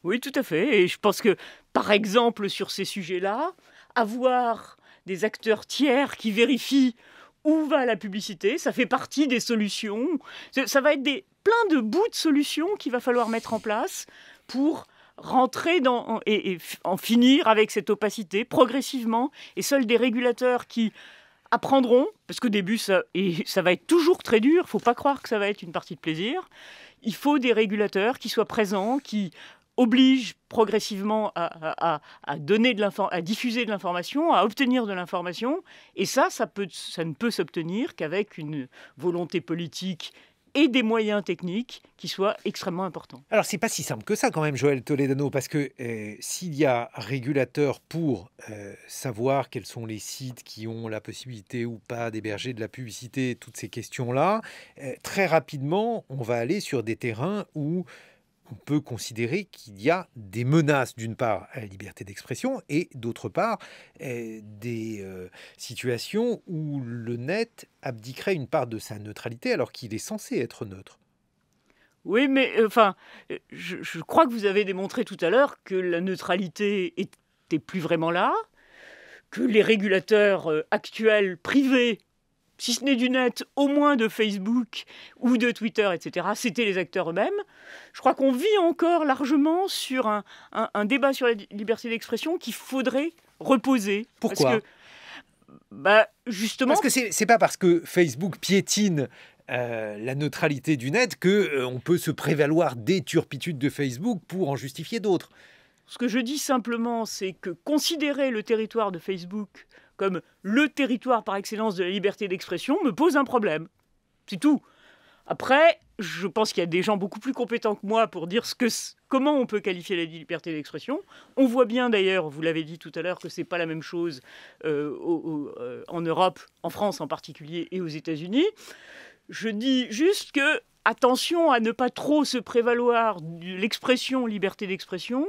Oui, tout à fait. Et je pense que, par exemple, sur ces sujets-là, avoir des acteurs tiers qui vérifient où va la publicité, ça fait partie des solutions. Ça va être des, plein de bouts de solutions qu'il va falloir mettre en place pour rentrer dans et, en finir avec cette opacité progressivement. Et seuls des régulateurs qui apprendront, parce qu'au début, ça, et ça va être toujours très dur, faut pas croire que ça va être une partie de plaisir. Il faut des régulateurs qui soient présents, qui obligent progressivement à, à, donner de à diffuser de l'information, à obtenir de l'information. Et ça, ça, peut, ça ne peut s'obtenir qu'avec une volonté politique et des moyens techniques qui soient extrêmement importants. Alors, c'est pas si simple que ça, quand même, Joël Toledano, parce que euh, s'il y a régulateur pour euh, savoir quels sont les sites qui ont la possibilité ou pas d'héberger de la publicité, toutes ces questions-là, euh, très rapidement, on va aller sur des terrains où on peut considérer qu'il y a des menaces, d'une part, à la liberté d'expression, et d'autre part, eh, des euh, situations où le net abdiquerait une part de sa neutralité alors qu'il est censé être neutre. Oui, mais euh, enfin, euh, je, crois que vous avez démontré tout à l'heure que la neutralité n'était plus vraiment là, que les régulateurs actuels privés si ce n'est du net, au moins de Facebook ou de Twitter, etc., c'était les acteurs eux-mêmes. Je crois qu'on vit encore largement sur un, débat sur la liberté d'expression qu'il faudrait reposer. Pourquoi parce que, bah, justement... Parce que c'est pas parce que Facebook piétine euh, la neutralité du net que euh, on peut se prévaloir des turpitudes de Facebook pour en justifier d'autres. Ce que je dis simplement, c'est que considérer le territoire de Facebook comme le territoire par excellence de la liberté d'expression me pose un problème. C'est tout. Après, je pense qu'il y a des gens beaucoup plus compétents que moi pour dire ce que, comment on peut qualifier la liberté d'expression. On voit bien d'ailleurs, vous l'avez dit tout à l'heure, que ce n'est pas la même chose euh, euh, en Europe, en France en particulier et aux États-Unis. Je dis juste que attention à ne pas trop se prévaloir de l'expression liberté d'expression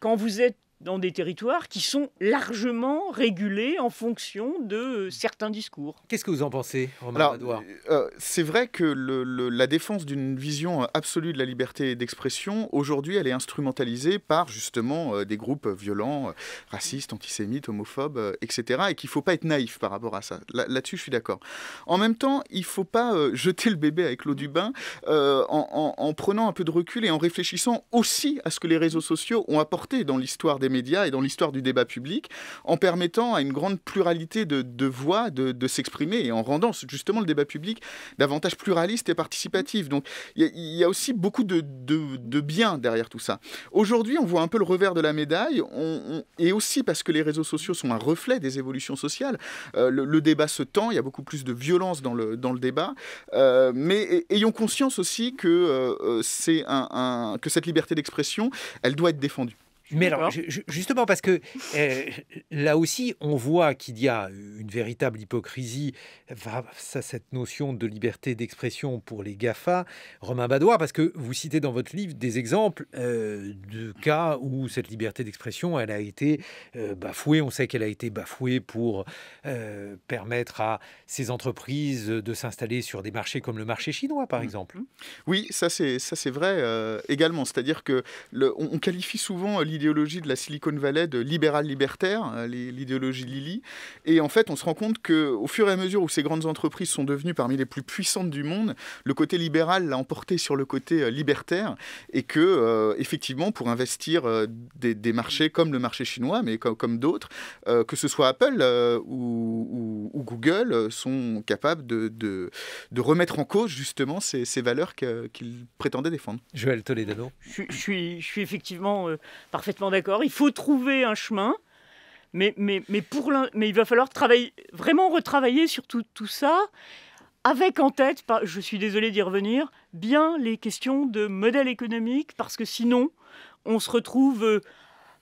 quand vous êtes dans des territoires qui sont largement régulés en fonction de certains discours. Qu'est-ce que vous en pensez, Romain Alors, euh, euh, C'est vrai que le, la défense d'une vision absolue de la liberté d'expression, aujourd'hui, elle est instrumentalisée par justement euh, des groupes violents, racistes, antisémites, homophobes, etc. Et qu'il ne faut pas être naïf par rapport à ça. Là-dessus, je suis d'accord. En même temps, il ne faut pas jeter le bébé avec l'eau du bain en prenant un peu de recul et en réfléchissant aussi à ce que les réseaux sociaux ont apporté dans l'histoire des médias et dans l'histoire du débat public, en permettant à une grande pluralité de, voix de, s'exprimer et en rendant justement le débat public davantage pluraliste et participatif. Donc il y, a aussi beaucoup de, bien derrière tout ça. Aujourd'hui, on voit un peu le revers de la médaille, et aussi parce que les réseaux sociaux sont un reflet des évolutions sociales. Euh, le, débat se tend, il y a beaucoup plus de violence dans le, dans le débat, euh, mais ayons conscience aussi que, euh, un, que cette liberté d'expression, elle doit être défendue. Mais alors, justement, parce que euh, là aussi, on voit qu'il y a une véritable hypocrisie face à cette notion de liberté d'expression pour les GAFA. Romain Badois, parce que vous citez dans votre livre des exemples euh, de cas où cette liberté d'expression, elle a été euh, bafouée. On sait qu'elle a été bafouée pour permettre à ces entreprises de s'installer sur des marchés comme le marché chinois, par mmh. exemple. Oui, ça c'est vrai également. C'est-à-dire que qualifie souvent l'idéologie de la Silicon Valley de libéral-libertaire, euh, l'idéologie Lily. Et en fait, on se rend compte qu'au fur et à mesure où ces grandes entreprises sont devenues parmi les plus puissantes du monde, le côté libéral l'a emporté sur le côté euh, libertaire et que, euh, effectivement, pour investir des, marchés comme le marché chinois, mais comme, d'autres, que ce soit Apple ou, Google, sont capables de, de, remettre en cause justement ces, valeurs qu'ils prétendaient défendre. Joël Toledano. Je, je, suis, je suis effectivement parfait d'accord. Il faut trouver un chemin. Mais, mais, mais, pour mais il va falloir travailler, vraiment retravailler sur tout, ça, avec en tête, je suis désolée d'y revenir, bien les questions de modèle économique, parce que sinon, on se retrouve euh,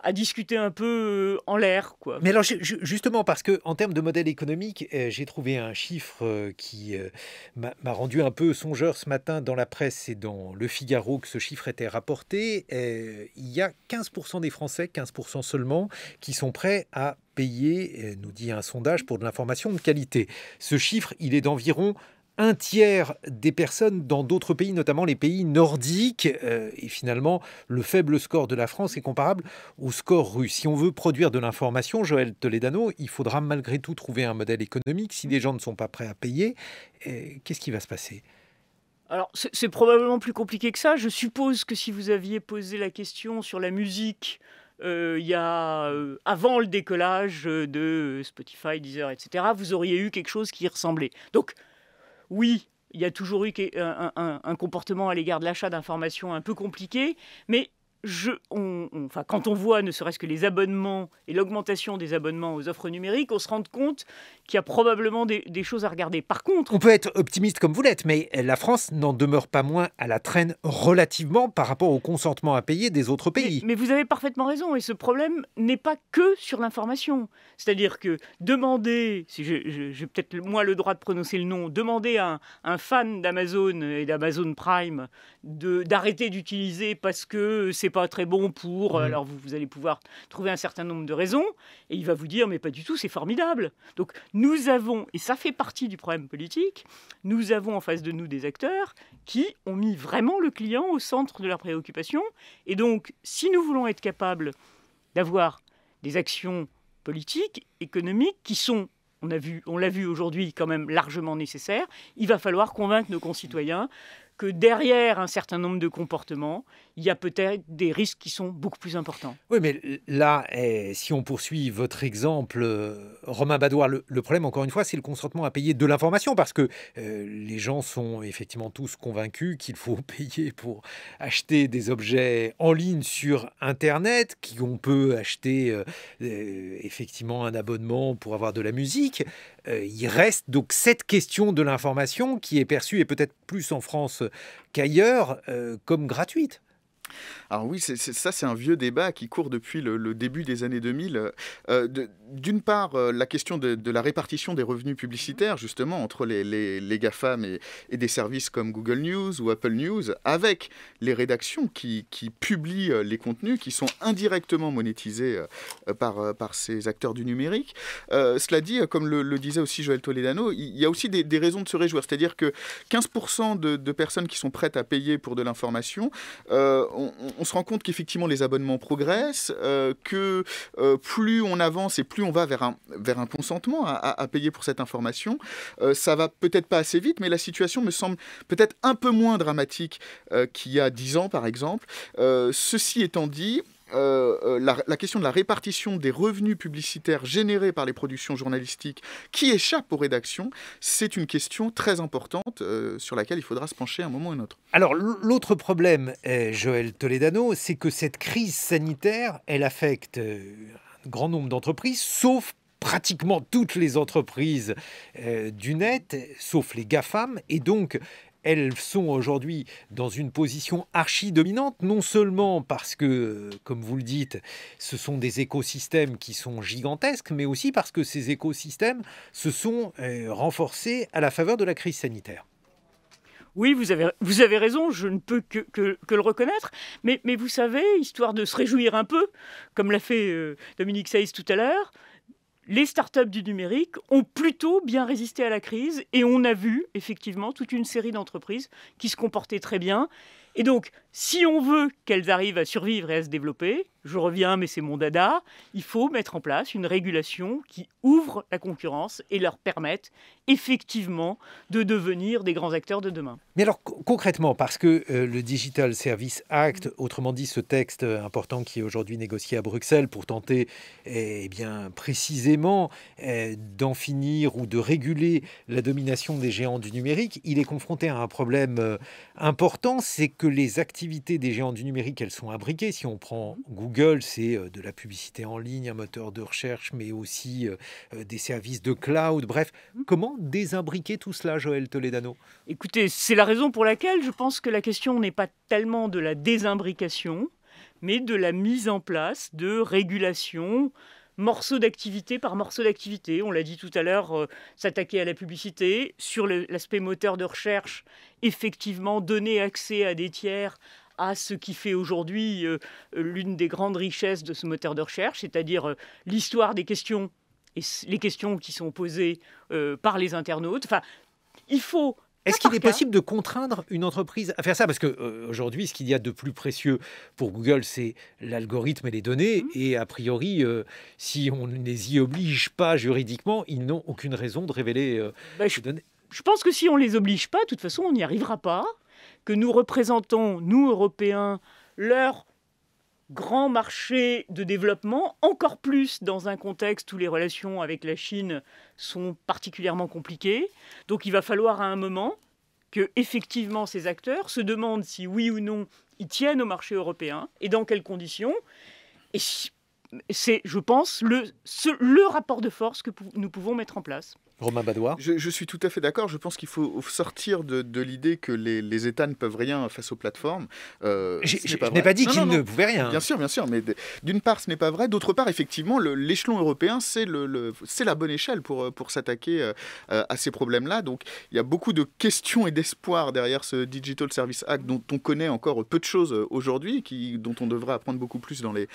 à discuter un peu euh, en l'air. Quoi. Mais alors justement, parce que en termes de modèle économique, euh, j'ai trouvé un chiffre euh, qui m'a rendu un peu songeur ce matin dans la presse et dans Le Figaro que ce chiffre était rapporté. Il y a 15% des Français, 15% seulement, qui sont prêts à payer, nous dit un sondage, pour de l'information de qualité. Ce chiffre, il est d'environ un tiers des personnes dans d'autres pays, notamment les pays nordiques. Euh, et finalement, le faible score de la France est comparable au score russe. Si on veut produire de l'information, Joël Toledano, il faudra malgré tout trouver un modèle économique. Si les gens ne sont pas prêts à payer, euh, qu'est-ce qui va se passer alors, c'est probablement plus compliqué que ça. Je suppose que si vous aviez posé la question sur la musique, euh, il y a, avant le décollage de Spotify, Deezer, etc., vous auriez eu quelque chose qui ressemblait. Donc, oui, il y a toujours eu un, comportement à l'égard de l'achat d'informations un peu compliqué, mais on, enfin, quand on voit ne serait-ce que les abonnements et l'augmentation des abonnements aux offres numériques, on se rend compte qu'il y a probablement des, choses à regarder. Par contre... On peut être optimiste comme vous l'êtes, mais la France n'en demeure pas moins à la traîne relativement par rapport au consentement à payer des autres pays. Mais, vous avez parfaitement raison, et ce problème n'est pas que sur l'information. C'est-à-dire que demander, si j'ai peut-être moi le droit de prononcer le nom, demander à un, un fan d'Amazon et d'Amazon Prime d'arrêter d'utiliser parce que c'est très bon pour. Euh, mm. Alors vous, allez pouvoir trouver un certain nombre de raisons. Et il va vous dire, mais pas du tout, c'est formidable. Donc nous avons, et ça fait partie du problème politique, nous avons en face de nous des acteurs qui ont mis vraiment le client au centre de leur préoccupation. Et donc, si nous voulons être capables d'avoir des actions politiques, économiques, qui sont on a vu, on l'a vu aujourd'hui quand même largement nécessaire. Il va falloir convaincre nos concitoyens que derrière un certain nombre de comportements, il y a peut-être des risques qui sont beaucoup plus importants. Oui, mais là, eh, si on poursuit votre exemple, euh, Romain Badoir, le, problème, encore une fois, c'est le consentement à payer de l'information, parce que euh, les gens sont effectivement tous convaincus qu'il faut <laughs> payer pour acheter des objets en ligne sur Internet, qu'on peut acheter euh, effectivement un abonnement pour avoir de la musique. il reste donc cette question de l'information qui est perçue, et peut-être plus en France qu'ailleurs, comme gratuite. Alors oui, ça c'est un vieux débat qui court depuis le, début des années 2000. Euh, d'une part, euh, la question de, la répartition des revenus publicitaires justement entre les, GAFAM et, des services comme Google News ou Apple News, avec les rédactions qui, publient euh, les contenus qui sont indirectement monétisés par, par ces acteurs du numérique. cela dit, comme le, disait aussi Joël Toledano, il y a aussi des, raisons de se réjouir. C'est-à-dire que 15% de, de, personnes qui sont prêtes à payer pour de l'information on, se rend compte qu'effectivement les abonnements progressent, euh, que euh, plus on avance et plus on va vers un, consentement à, payer pour cette information. Euh, ça va peut-être pas assez vite, mais la situation me semble peut-être un peu moins dramatique euh, qu'il y a 10 ans par exemple. ceci étant dit, euh, euh, la, question de la répartition des revenus publicitaires générés par les productions journalistiques qui échappent aux rédactions, c'est une question très importante euh, sur laquelle il faudra se pencher un moment ou un autre. Alors l'autre problème, est, Joël Toledano, c'est que cette crise sanitaire, elle affecte un grand nombre d'entreprises, sauf pratiquement toutes les entreprises du net, sauf les GAFAM, et donc elles sont aujourd'hui dans une position archi-dominante, non seulement parce que, comme vous le dites, ce sont des écosystèmes qui sont gigantesques, mais aussi parce que ces écosystèmes se sont euh, renforcés à la faveur de la crise sanitaire. Oui, vous avez, raison, je ne peux que, le reconnaître. Mais, mais, vous savez, histoire de se réjouir un peu, comme l'a fait euh, Dominique Saïs tout à l'heure, les startups du numérique ont plutôt bien résisté à la crise et on a vu effectivement toute une série d'entreprises qui se comportaient très bien. Et donc, si on veut qu'elles arrivent à survivre et à se développer, je reviens, mais c'est mon dada. Il faut mettre en place une régulation qui ouvre la concurrence et leur permette effectivement de devenir des grands acteurs de demain. Mais alors concrètement, parce que euh, le Digital Service Act, autrement dit ce texte euh, important qui est aujourd'hui négocié à Bruxelles pour tenter et eh bien, précisément euh, d'en finir ou de réguler la domination des géants du numérique, il est confronté à un problème important, c'est que les activités des géants du numérique, elles sont imbriquées. Si on prend Google, Google, c'est euh, de la publicité en ligne, un moteur de recherche, mais aussi euh, euh, des services de cloud. Bref, mhm. comment désimbriquer tout cela, Joël Toledano Écoutez, c'est la raison pour laquelle je pense que la question n'est pas tellement de la désimbrication, mais de la mise en place de régulation morceau d'activité par morceau d'activité. On l'a dit tout à l'heure, s'attaquer à la publicité. Sur l'aspect moteur de recherche, effectivement, donner accès à des tiers à ce qui fait aujourd'hui euh, l'une des grandes richesses de ce moteur de recherche, c'est-à-dire euh, l'histoire des questions et les questions qui sont posées euh, par les internautes. Enfin, il faut est-ce qu'il est possible de contraindre une entreprise à faire ça Parce qu'aujourd'hui, ce qu'il y a de plus précieux pour Google, c'est l'algorithme et les données. Mmh. Et a priori, si on ne les y oblige pas juridiquement, ils n'ont aucune raison de révéler bah, je, données. Je pense que si on ne les oblige pas, de toute façon, on n'y arrivera pas que nous représentons, nous Européens, leur grand marché de développement, encore plus dans un contexte où les relations avec la Chine sont particulièrement compliquées. Donc il va falloir à un moment que effectivement ces acteurs se demandent si oui ou non ils tiennent au marché européen et dans quelles conditions. Et c'est, je pense, le, le rapport de force que nous pouvons mettre en place. Romain Badois je, suis tout à fait d'accord. Je pense qu'il faut sortir de, l'idée que les, États ne peuvent rien face aux plateformes. Euh, je n'ai pas dit qu'ils ne pouvaient rien. Bien sûr, bien sûr. Mais d'une part, ce n'est pas vrai. D'autre part, effectivement, l'échelon européen, c'est la bonne échelle pour, euh, s'attaquer euh, à ces problèmes-là. Donc, il y a beaucoup de questions et d'espoir derrière ce Digital Service Act dont on connaît encore peu de choses aujourd'hui, dont on devrait apprendre beaucoup plus dans les,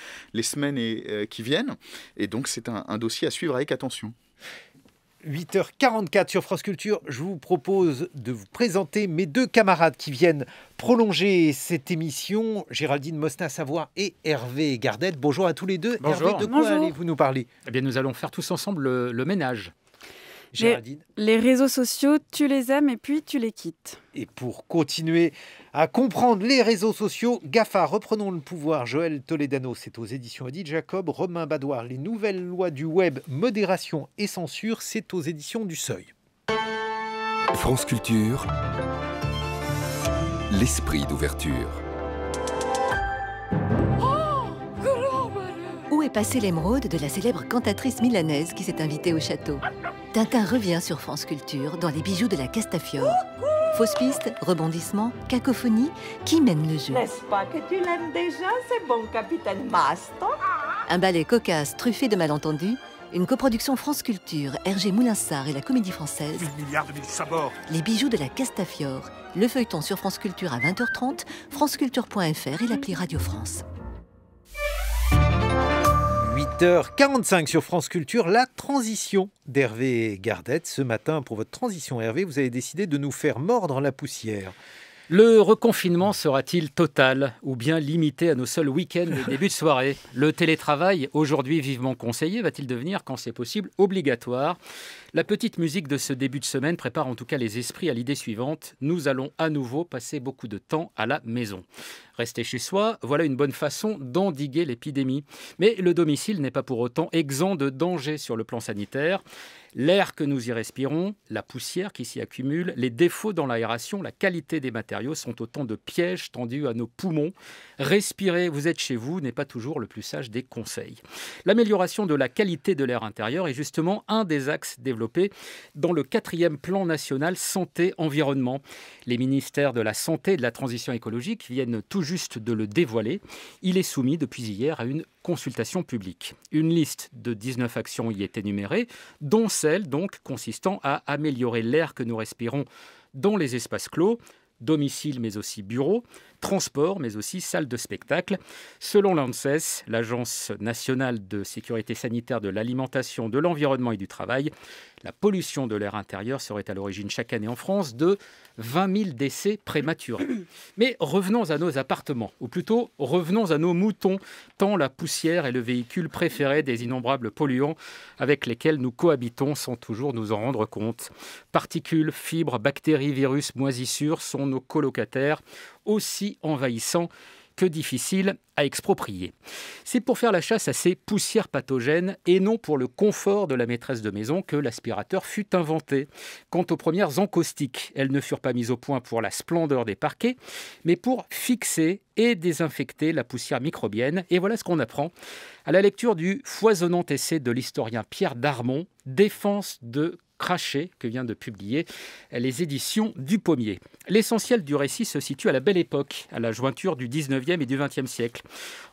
semaines et, qui viennent. Et donc, c'est un dossier à suivre avec attention. 8h44 sur France Culture, je vous propose de vous présenter mes deux camarades qui viennent prolonger cette émission, Géraldine mostin savoie et Hervé Gardette. Bonjour à tous les deux. Hervé, de quoi allez-vous nous parler Eh bien, nous allons faire tous ensemble le ménage les, réseaux sociaux, tu les aimes et puis tu les quittes. Et pour continuer à comprendre les réseaux sociaux, GAFA, reprenons le pouvoir. Joël Toledano, c'est aux éditions Edith Jacob. Romain Badoir, les nouvelles lois du web, modération et censure, c'est aux éditions du Seuil. France Culture, l'esprit d'ouverture. passer l'émeraude de la célèbre cantatrice milanaise qui s'est invitée au château. Tintin revient sur France Culture dans les bijoux de la Castafiore. Fausse piste, rebondissement, cacophonie, qui mène le jeu N'est-ce pas que tu l'aimes déjà, C'est bon capitaine Maston Un ballet cocasse truffé de malentendus, une coproduction France Culture, Hergé Moulinsart et la Comédie Française. milliard de mille Les bijoux de la Castafiore, le feuilleton sur France Culture à 20h30, franceculture.fr et l'appli Radio France. 8h45 sur France Culture, la transition d'Hervé Gardette. Ce matin, pour votre transition Hervé, vous avez décidé de nous faire mordre la poussière. Le reconfinement sera-t-il total ou bien limité à nos seuls week-ends et débuts de soirée Le télétravail, aujourd'hui vivement conseillé, va-t-il devenir, quand c'est possible, obligatoire La petite musique de ce début de semaine prépare en tout cas les esprits à l'idée suivante. Nous allons à nouveau passer beaucoup de temps à la maison. Rester chez soi, voilà une bonne façon d'endiguer l'épidémie. Mais le domicile n'est pas pour autant exempt de danger sur le plan sanitaire. L'air que nous y respirons, la poussière qui s'y accumule, les défauts dans l'aération, la qualité des matériaux sont autant de pièges tendus à nos poumons. Respirer, vous êtes chez vous, n'est pas toujours le plus sage des conseils. L'amélioration de la qualité de l'air intérieur est justement un des axes développés dans le quatrième plan national santé-environnement. Les ministères de la Santé et de la Transition écologique viennent toujours juste de le dévoiler, il est soumis depuis hier à une consultation publique. Une liste de 19 actions y est énumérée, dont celle donc consistant à améliorer l'air que nous respirons dans les espaces clos, domicile mais aussi bureaux, transport, mais aussi salles de spectacle. Selon l'ANSES, l'Agence nationale de sécurité sanitaire de l'alimentation, de l'environnement et du travail, la pollution de l'air intérieur serait à l'origine chaque année en France de 20 000 décès prématurés. <clears throat> Mais revenons à nos appartements, ou plutôt revenons à nos moutons, tant la poussière est le véhicule préféré des innombrables polluants avec lesquels nous cohabitons sans toujours nous en rendre compte. Particules, fibres, bactéries, virus, moisissures sont nos colocataires aussi envahissant que difficile à exproprier. C'est pour faire la chasse à ces poussières pathogènes et non pour le confort de la maîtresse de maison que l'aspirateur fut inventé. Quant aux premières encaustiques, elles ne furent pas mises au point pour la splendeur des parquets, mais pour fixer et désinfecter la poussière microbienne. Et voilà ce qu'on apprend à la lecture du foisonnant essai de l'historien Pierre Darmon, Défense de Craché que vient de publier les éditions du Pommier. L'essentiel du récit se situe à la belle époque, à la jointure du 19e et du 20e siècle.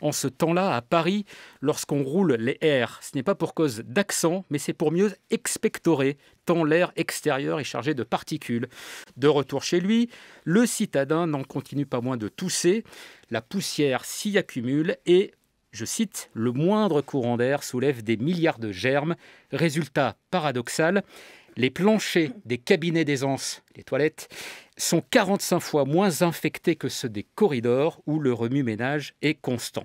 En ce temps-là, à Paris, lorsqu'on roule les airs, ce n'est pas pour cause d'accent, mais c'est pour mieux expectorer, tant l'air extérieur est chargé de particules. De retour chez lui, le citadin n'en continue pas moins de tousser, la poussière s'y accumule et je cite, le moindre courant d'air soulève des milliards de germes. Résultat paradoxal, les planchers des cabinets d'aisance, les toilettes, sont 45 fois moins infectés que ceux des corridors où le remue-ménage est constant.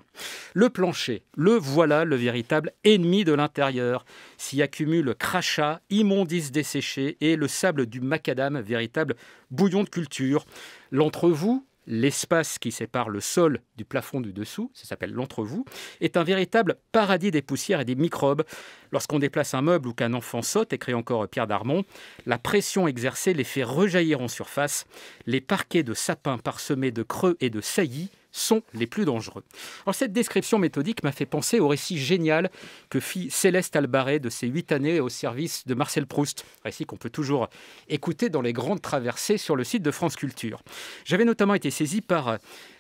Le plancher, le voilà le véritable ennemi de l'intérieur. S'y accumule crachats, immondices desséchés et le sable du macadam, véritable bouillon de culture. L'entre-vous, l'espace qui sépare le sol du plafond du dessous, ça s'appelle l'entre-vous, est un véritable paradis des poussières et des microbes. Lorsqu'on déplace un meuble ou qu'un enfant saute, écrit encore Pierre Darmon, la pression exercée les fait rejaillir en surface. Les parquets de sapins parsemés de creux et de saillies sont les plus dangereux. Alors, cette description méthodique m'a fait penser au récit génial que fit Céleste Albaret de ses huit années au service de Marcel Proust, récit qu'on peut toujours écouter dans les grandes traversées sur le site de France Culture. J'avais notamment été saisi par euh,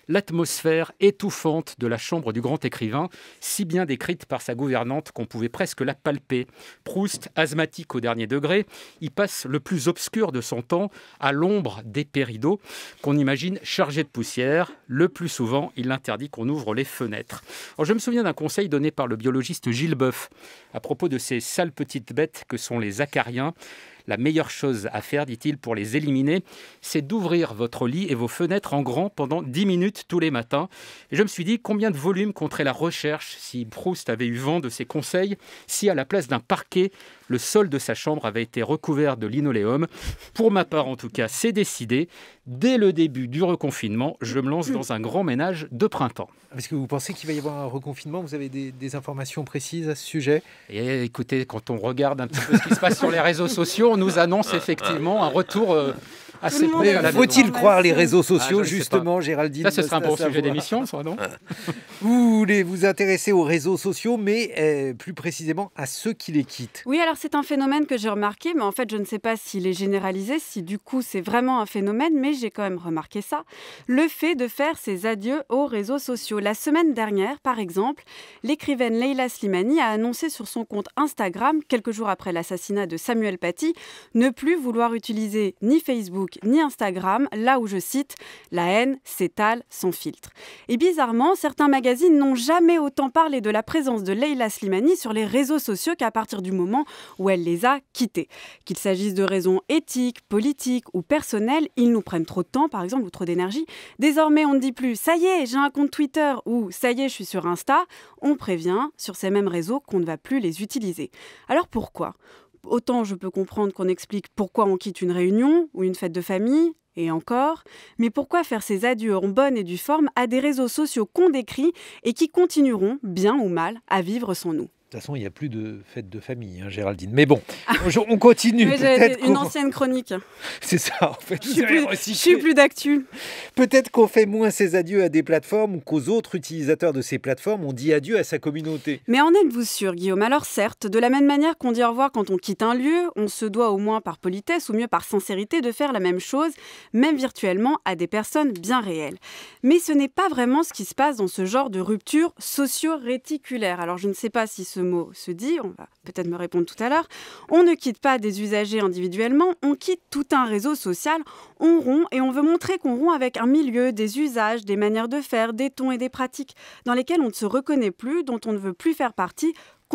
l'atmosphère étouffante de la chambre du grand écrivain, si bien décrite par sa gouvernante qu'on pouvait presque la palper. Proust, asthmatique au dernier degré, y passe le plus obscur de son temps à l'ombre des péridots qu'on imagine chargés de poussière. Le plus souvent, il interdit qu'on ouvre les fenêtres. je me souviens d'un conseil donné par le biologiste Gilles Boeuf à propos de ces sales petites bêtes que sont les acariens. La meilleure chose à faire, dit-il, pour les éliminer, c'est d'ouvrir votre lit et vos fenêtres en grand pendant 10 minutes tous les matins. je me suis dit combien de volume compterait la recherche si Proust avait eu vent de ses conseils, si à la place d'un parquet, le sol de sa chambre avait été recouvert de linoléum. Pour ma part, en tout cas, c'est décidé. Dès le début du reconfinement, je me lance dans un grand ménage de printemps. Est-ce que vous pensez qu'il va y avoir un reconfinement Vous avez des, informations précises à ce sujet Et eh, Écoutez, quand on regarde un petit peu ce qui se passe sur les réseaux sociaux, on nous annonce effectivement un retour... Euh, assez près à Faut-il ah, croire les réseaux ah, sociaux, justement, Géraldine Ça, ce sera un bon sujet d'émission, ça, non <laughs> Vous voulez vous intéresser aux réseaux sociaux, mais euh, plus précisément à ceux qui les quittent. Oui, alors c'est un phénomène que j'ai remarqué, mais en fait je ne sais pas s'il est généralisé, si du coup c'est vraiment un phénomène, mais j'ai quand même remarqué ça. Le fait de faire ses adieux aux réseaux sociaux. La semaine dernière, par exemple, l'écrivaine Leila Slimani a annoncé sur son compte Instagram, quelques jours après l'assassinat de Samuel Paty, ne plus vouloir utiliser ni Facebook ni Instagram, là où je cite, la haine s'étale sans filtre. Et bizarrement, certains magazines n'ont jamais autant parlé de la présence de Leila Slimani sur les réseaux sociaux qu'à partir du moment où elle les a quittés. Qu'il s'agisse de raisons éthiques, politiques ou personnelles, ils nous prennent trop de temps, par exemple, ou trop d'énergie. Désormais, on ne dit plus ça y est, j'ai un compte Twitter ou ça y est, je suis sur Insta. On prévient sur ces mêmes réseaux qu'on ne va plus les utiliser. Alors pourquoi Autant je peux comprendre qu'on explique pourquoi on quitte une réunion ou une fête de famille, et encore, mais pourquoi faire ces adieux en bonne et due forme à des réseaux sociaux qu'on décrit et qui continueront, bien ou mal, à vivre sans nous toute façon, il n'y a plus de fête de famille, hein, Géraldine. Mais bon, ah. on continue. <laughs> une ancienne chronique. <laughs> C'est ça, en fait. Je suis plus, plus d'actu. Peut-être qu'on fait moins ses adieux à des plateformes qu'aux autres utilisateurs de ces plateformes. On dit adieu à sa communauté. Mais en êtes-vous sûr, Guillaume Alors certes, de la même manière qu'on dit au revoir quand on quitte un lieu, on se doit au moins par politesse ou mieux par sincérité de faire la même chose, même virtuellement, à des personnes bien réelles. Mais ce n'est pas vraiment ce qui se passe dans ce genre de rupture socio-réticulaire. Alors je ne sais pas si ce mot se dit, on va peut-être me répondre tout à l'heure, on ne quitte pas des usagers individuellement, on quitte tout un réseau social, on rompt et on veut montrer qu'on rompt avec un milieu, des usages, des manières de faire, des tons et des pratiques dans lesquelles on ne se reconnaît plus, dont on ne veut plus faire partie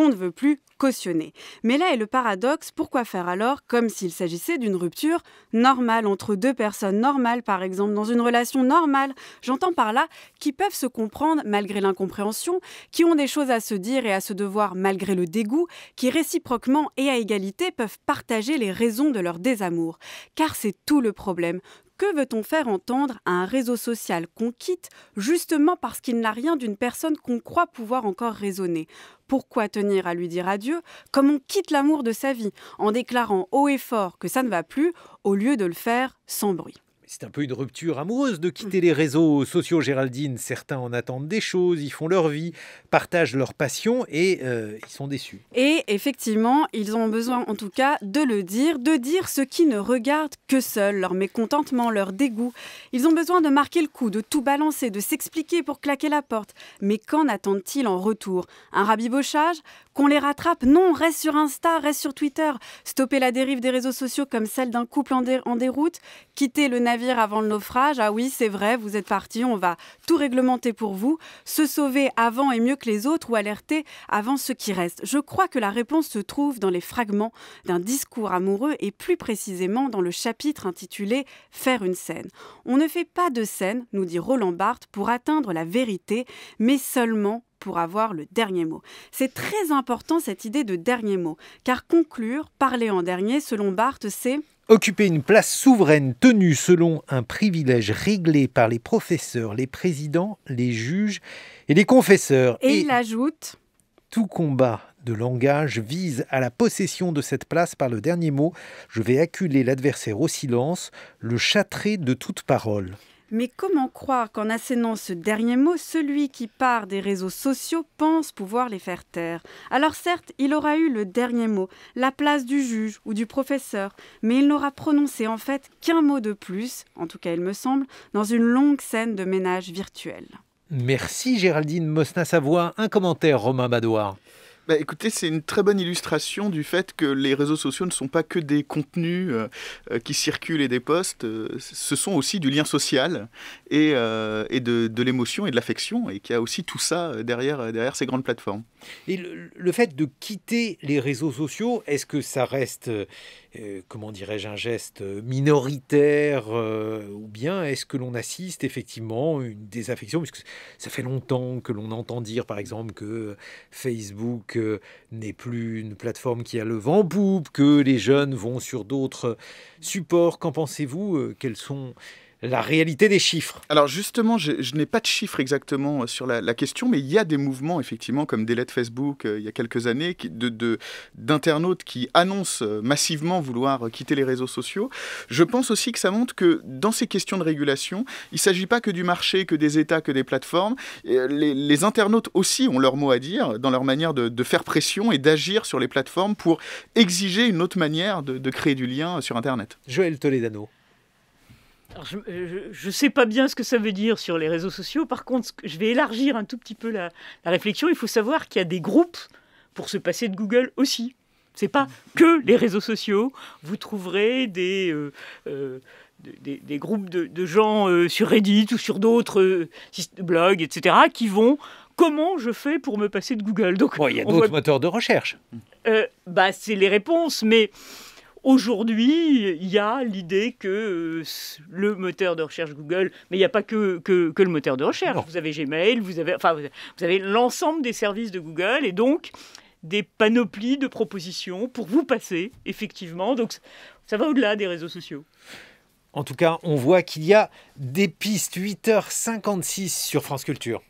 ne veut plus cautionner. Mais là est le paradoxe, pourquoi faire alors comme s'il s'agissait d'une rupture normale entre deux personnes normales, par exemple, dans une relation normale J'entends par là qui peuvent se comprendre malgré l'incompréhension, qui ont des choses à se dire et à se devoir malgré le dégoût, qui réciproquement et à égalité peuvent partager les raisons de leur désamour. Car c'est tout le problème. Que veut-on faire entendre à un réseau social qu'on quitte justement parce qu'il n'a rien d'une personne qu'on croit pouvoir encore raisonner Pourquoi tenir à lui dire adieu comme on quitte l'amour de sa vie en déclarant haut et fort que ça ne va plus au lieu de le faire sans bruit c'est un peu une rupture amoureuse de mmh. quitter les réseaux sociaux, Géraldine. Certains en attendent des choses, ils font leur vie, partagent leur passion et euh, ils sont déçus. Et effectivement, ils ont besoin en tout cas de le dire, de dire ce qui ne regarde que seul, leur mécontentement, leur dégoût. Ils ont besoin de marquer le coup, de tout balancer, de s'expliquer pour claquer la porte. Mais qu'en attendent-ils en retour Un rabibochage on les rattrape. Non, reste sur Insta, reste sur Twitter. Stopper la dérive des réseaux sociaux comme celle d'un couple en, déroute. Quitter le navire avant le naufrage. Ah oui, c'est vrai, vous êtes parti, on va tout réglementer pour vous. Se sauver avant et mieux que les autres ou alerter avant ceux qui restent. Je crois que la réponse se trouve dans les fragments d'un discours amoureux et plus précisément dans le chapitre intitulé Faire une scène. On ne fait pas de scène, nous dit Roland Barthes, pour atteindre la vérité, mais seulement pour avoir le dernier mot. C'est très important cette idée de dernier mot, car conclure, parler en dernier, selon Barthes, c'est Occuper une place souveraine tenue selon un privilège réglé par les professeurs, les présidents, les juges et les confesseurs. Et, il ajoute Tout combat de langage vise à la possession de cette place par le dernier mot. Je vais acculer l'adversaire au silence, le châtrer de toute parole. Mais comment croire qu'en assénant ce dernier mot, celui qui part des réseaux sociaux pense pouvoir les faire taire Alors certes, il aura eu le dernier mot, la place du juge ou du professeur, mais il n'aura prononcé en fait qu'un mot de plus, en tout cas il me semble, dans une longue scène de ménage virtuel. Merci Géraldine Mosna-Savoie. Un commentaire, Romain Badoir. Bah, écoutez, c'est une très bonne illustration du fait que les réseaux sociaux ne sont pas que des contenus euh, euh, qui circulent et des posts, euh, ce sont aussi du lien social et, de, l'émotion et de l'affection, et qu'il y a aussi tout ça derrière ces grandes plateformes. Et le, fait de quitter les réseaux sociaux, est-ce que ça reste, euh, comment dirais-je, un geste minoritaire euh, ou bien est-ce que l'on assiste effectivement à une désaffection Puisque ça fait longtemps que l'on entend dire, par exemple, que Facebook euh, n'est plus une plateforme qui a le vent poupe, que les jeunes vont sur d'autres supports. Qu'en pensez-vous Quels sont la réalité des chiffres. Alors justement, je, n'ai pas de chiffres exactement euh, sur la, question, mais il y a des mouvements, effectivement, comme des lettres Facebook euh, il y a quelques années, d'internautes de, qui annoncent euh, massivement vouloir quitter les réseaux sociaux. Je pense aussi que ça montre que dans ces questions de régulation, il ne s'agit pas que du marché, que des États, que des plateformes. Les, internautes aussi ont leur mot à dire dans leur manière de, faire pression et d'agir sur les plateformes pour exiger une autre manière de, de créer du lien sur Internet. Joël Toledano je ne euh, sais pas bien ce que ça veut dire sur les réseaux sociaux. Par contre, je vais élargir un tout petit peu la, réflexion. Il faut savoir qu'il y a des groupes pour se passer de Google aussi. C'est pas que les réseaux sociaux. Vous trouverez des, euh, euh, des, groupes de, gens sur Reddit ou sur d'autres blogs, etc., qui vont comment je fais pour me passer de Google. Donc, il y a d'autres moteurs de recherche. bah, c'est les réponses, mais Aujourd'hui, il y a l'idée que euh, le moteur de recherche Google, mais il n'y a pas que, que, le moteur de recherche. Vous avez Gmail, vous avez, enfin, vous avez l'ensemble des services de Google et donc des panoplies de propositions pour vous passer, effectivement. Donc ça va au-delà des réseaux sociaux. En tout cas, on voit qu'il y a des pistes 8h56 sur France Culture.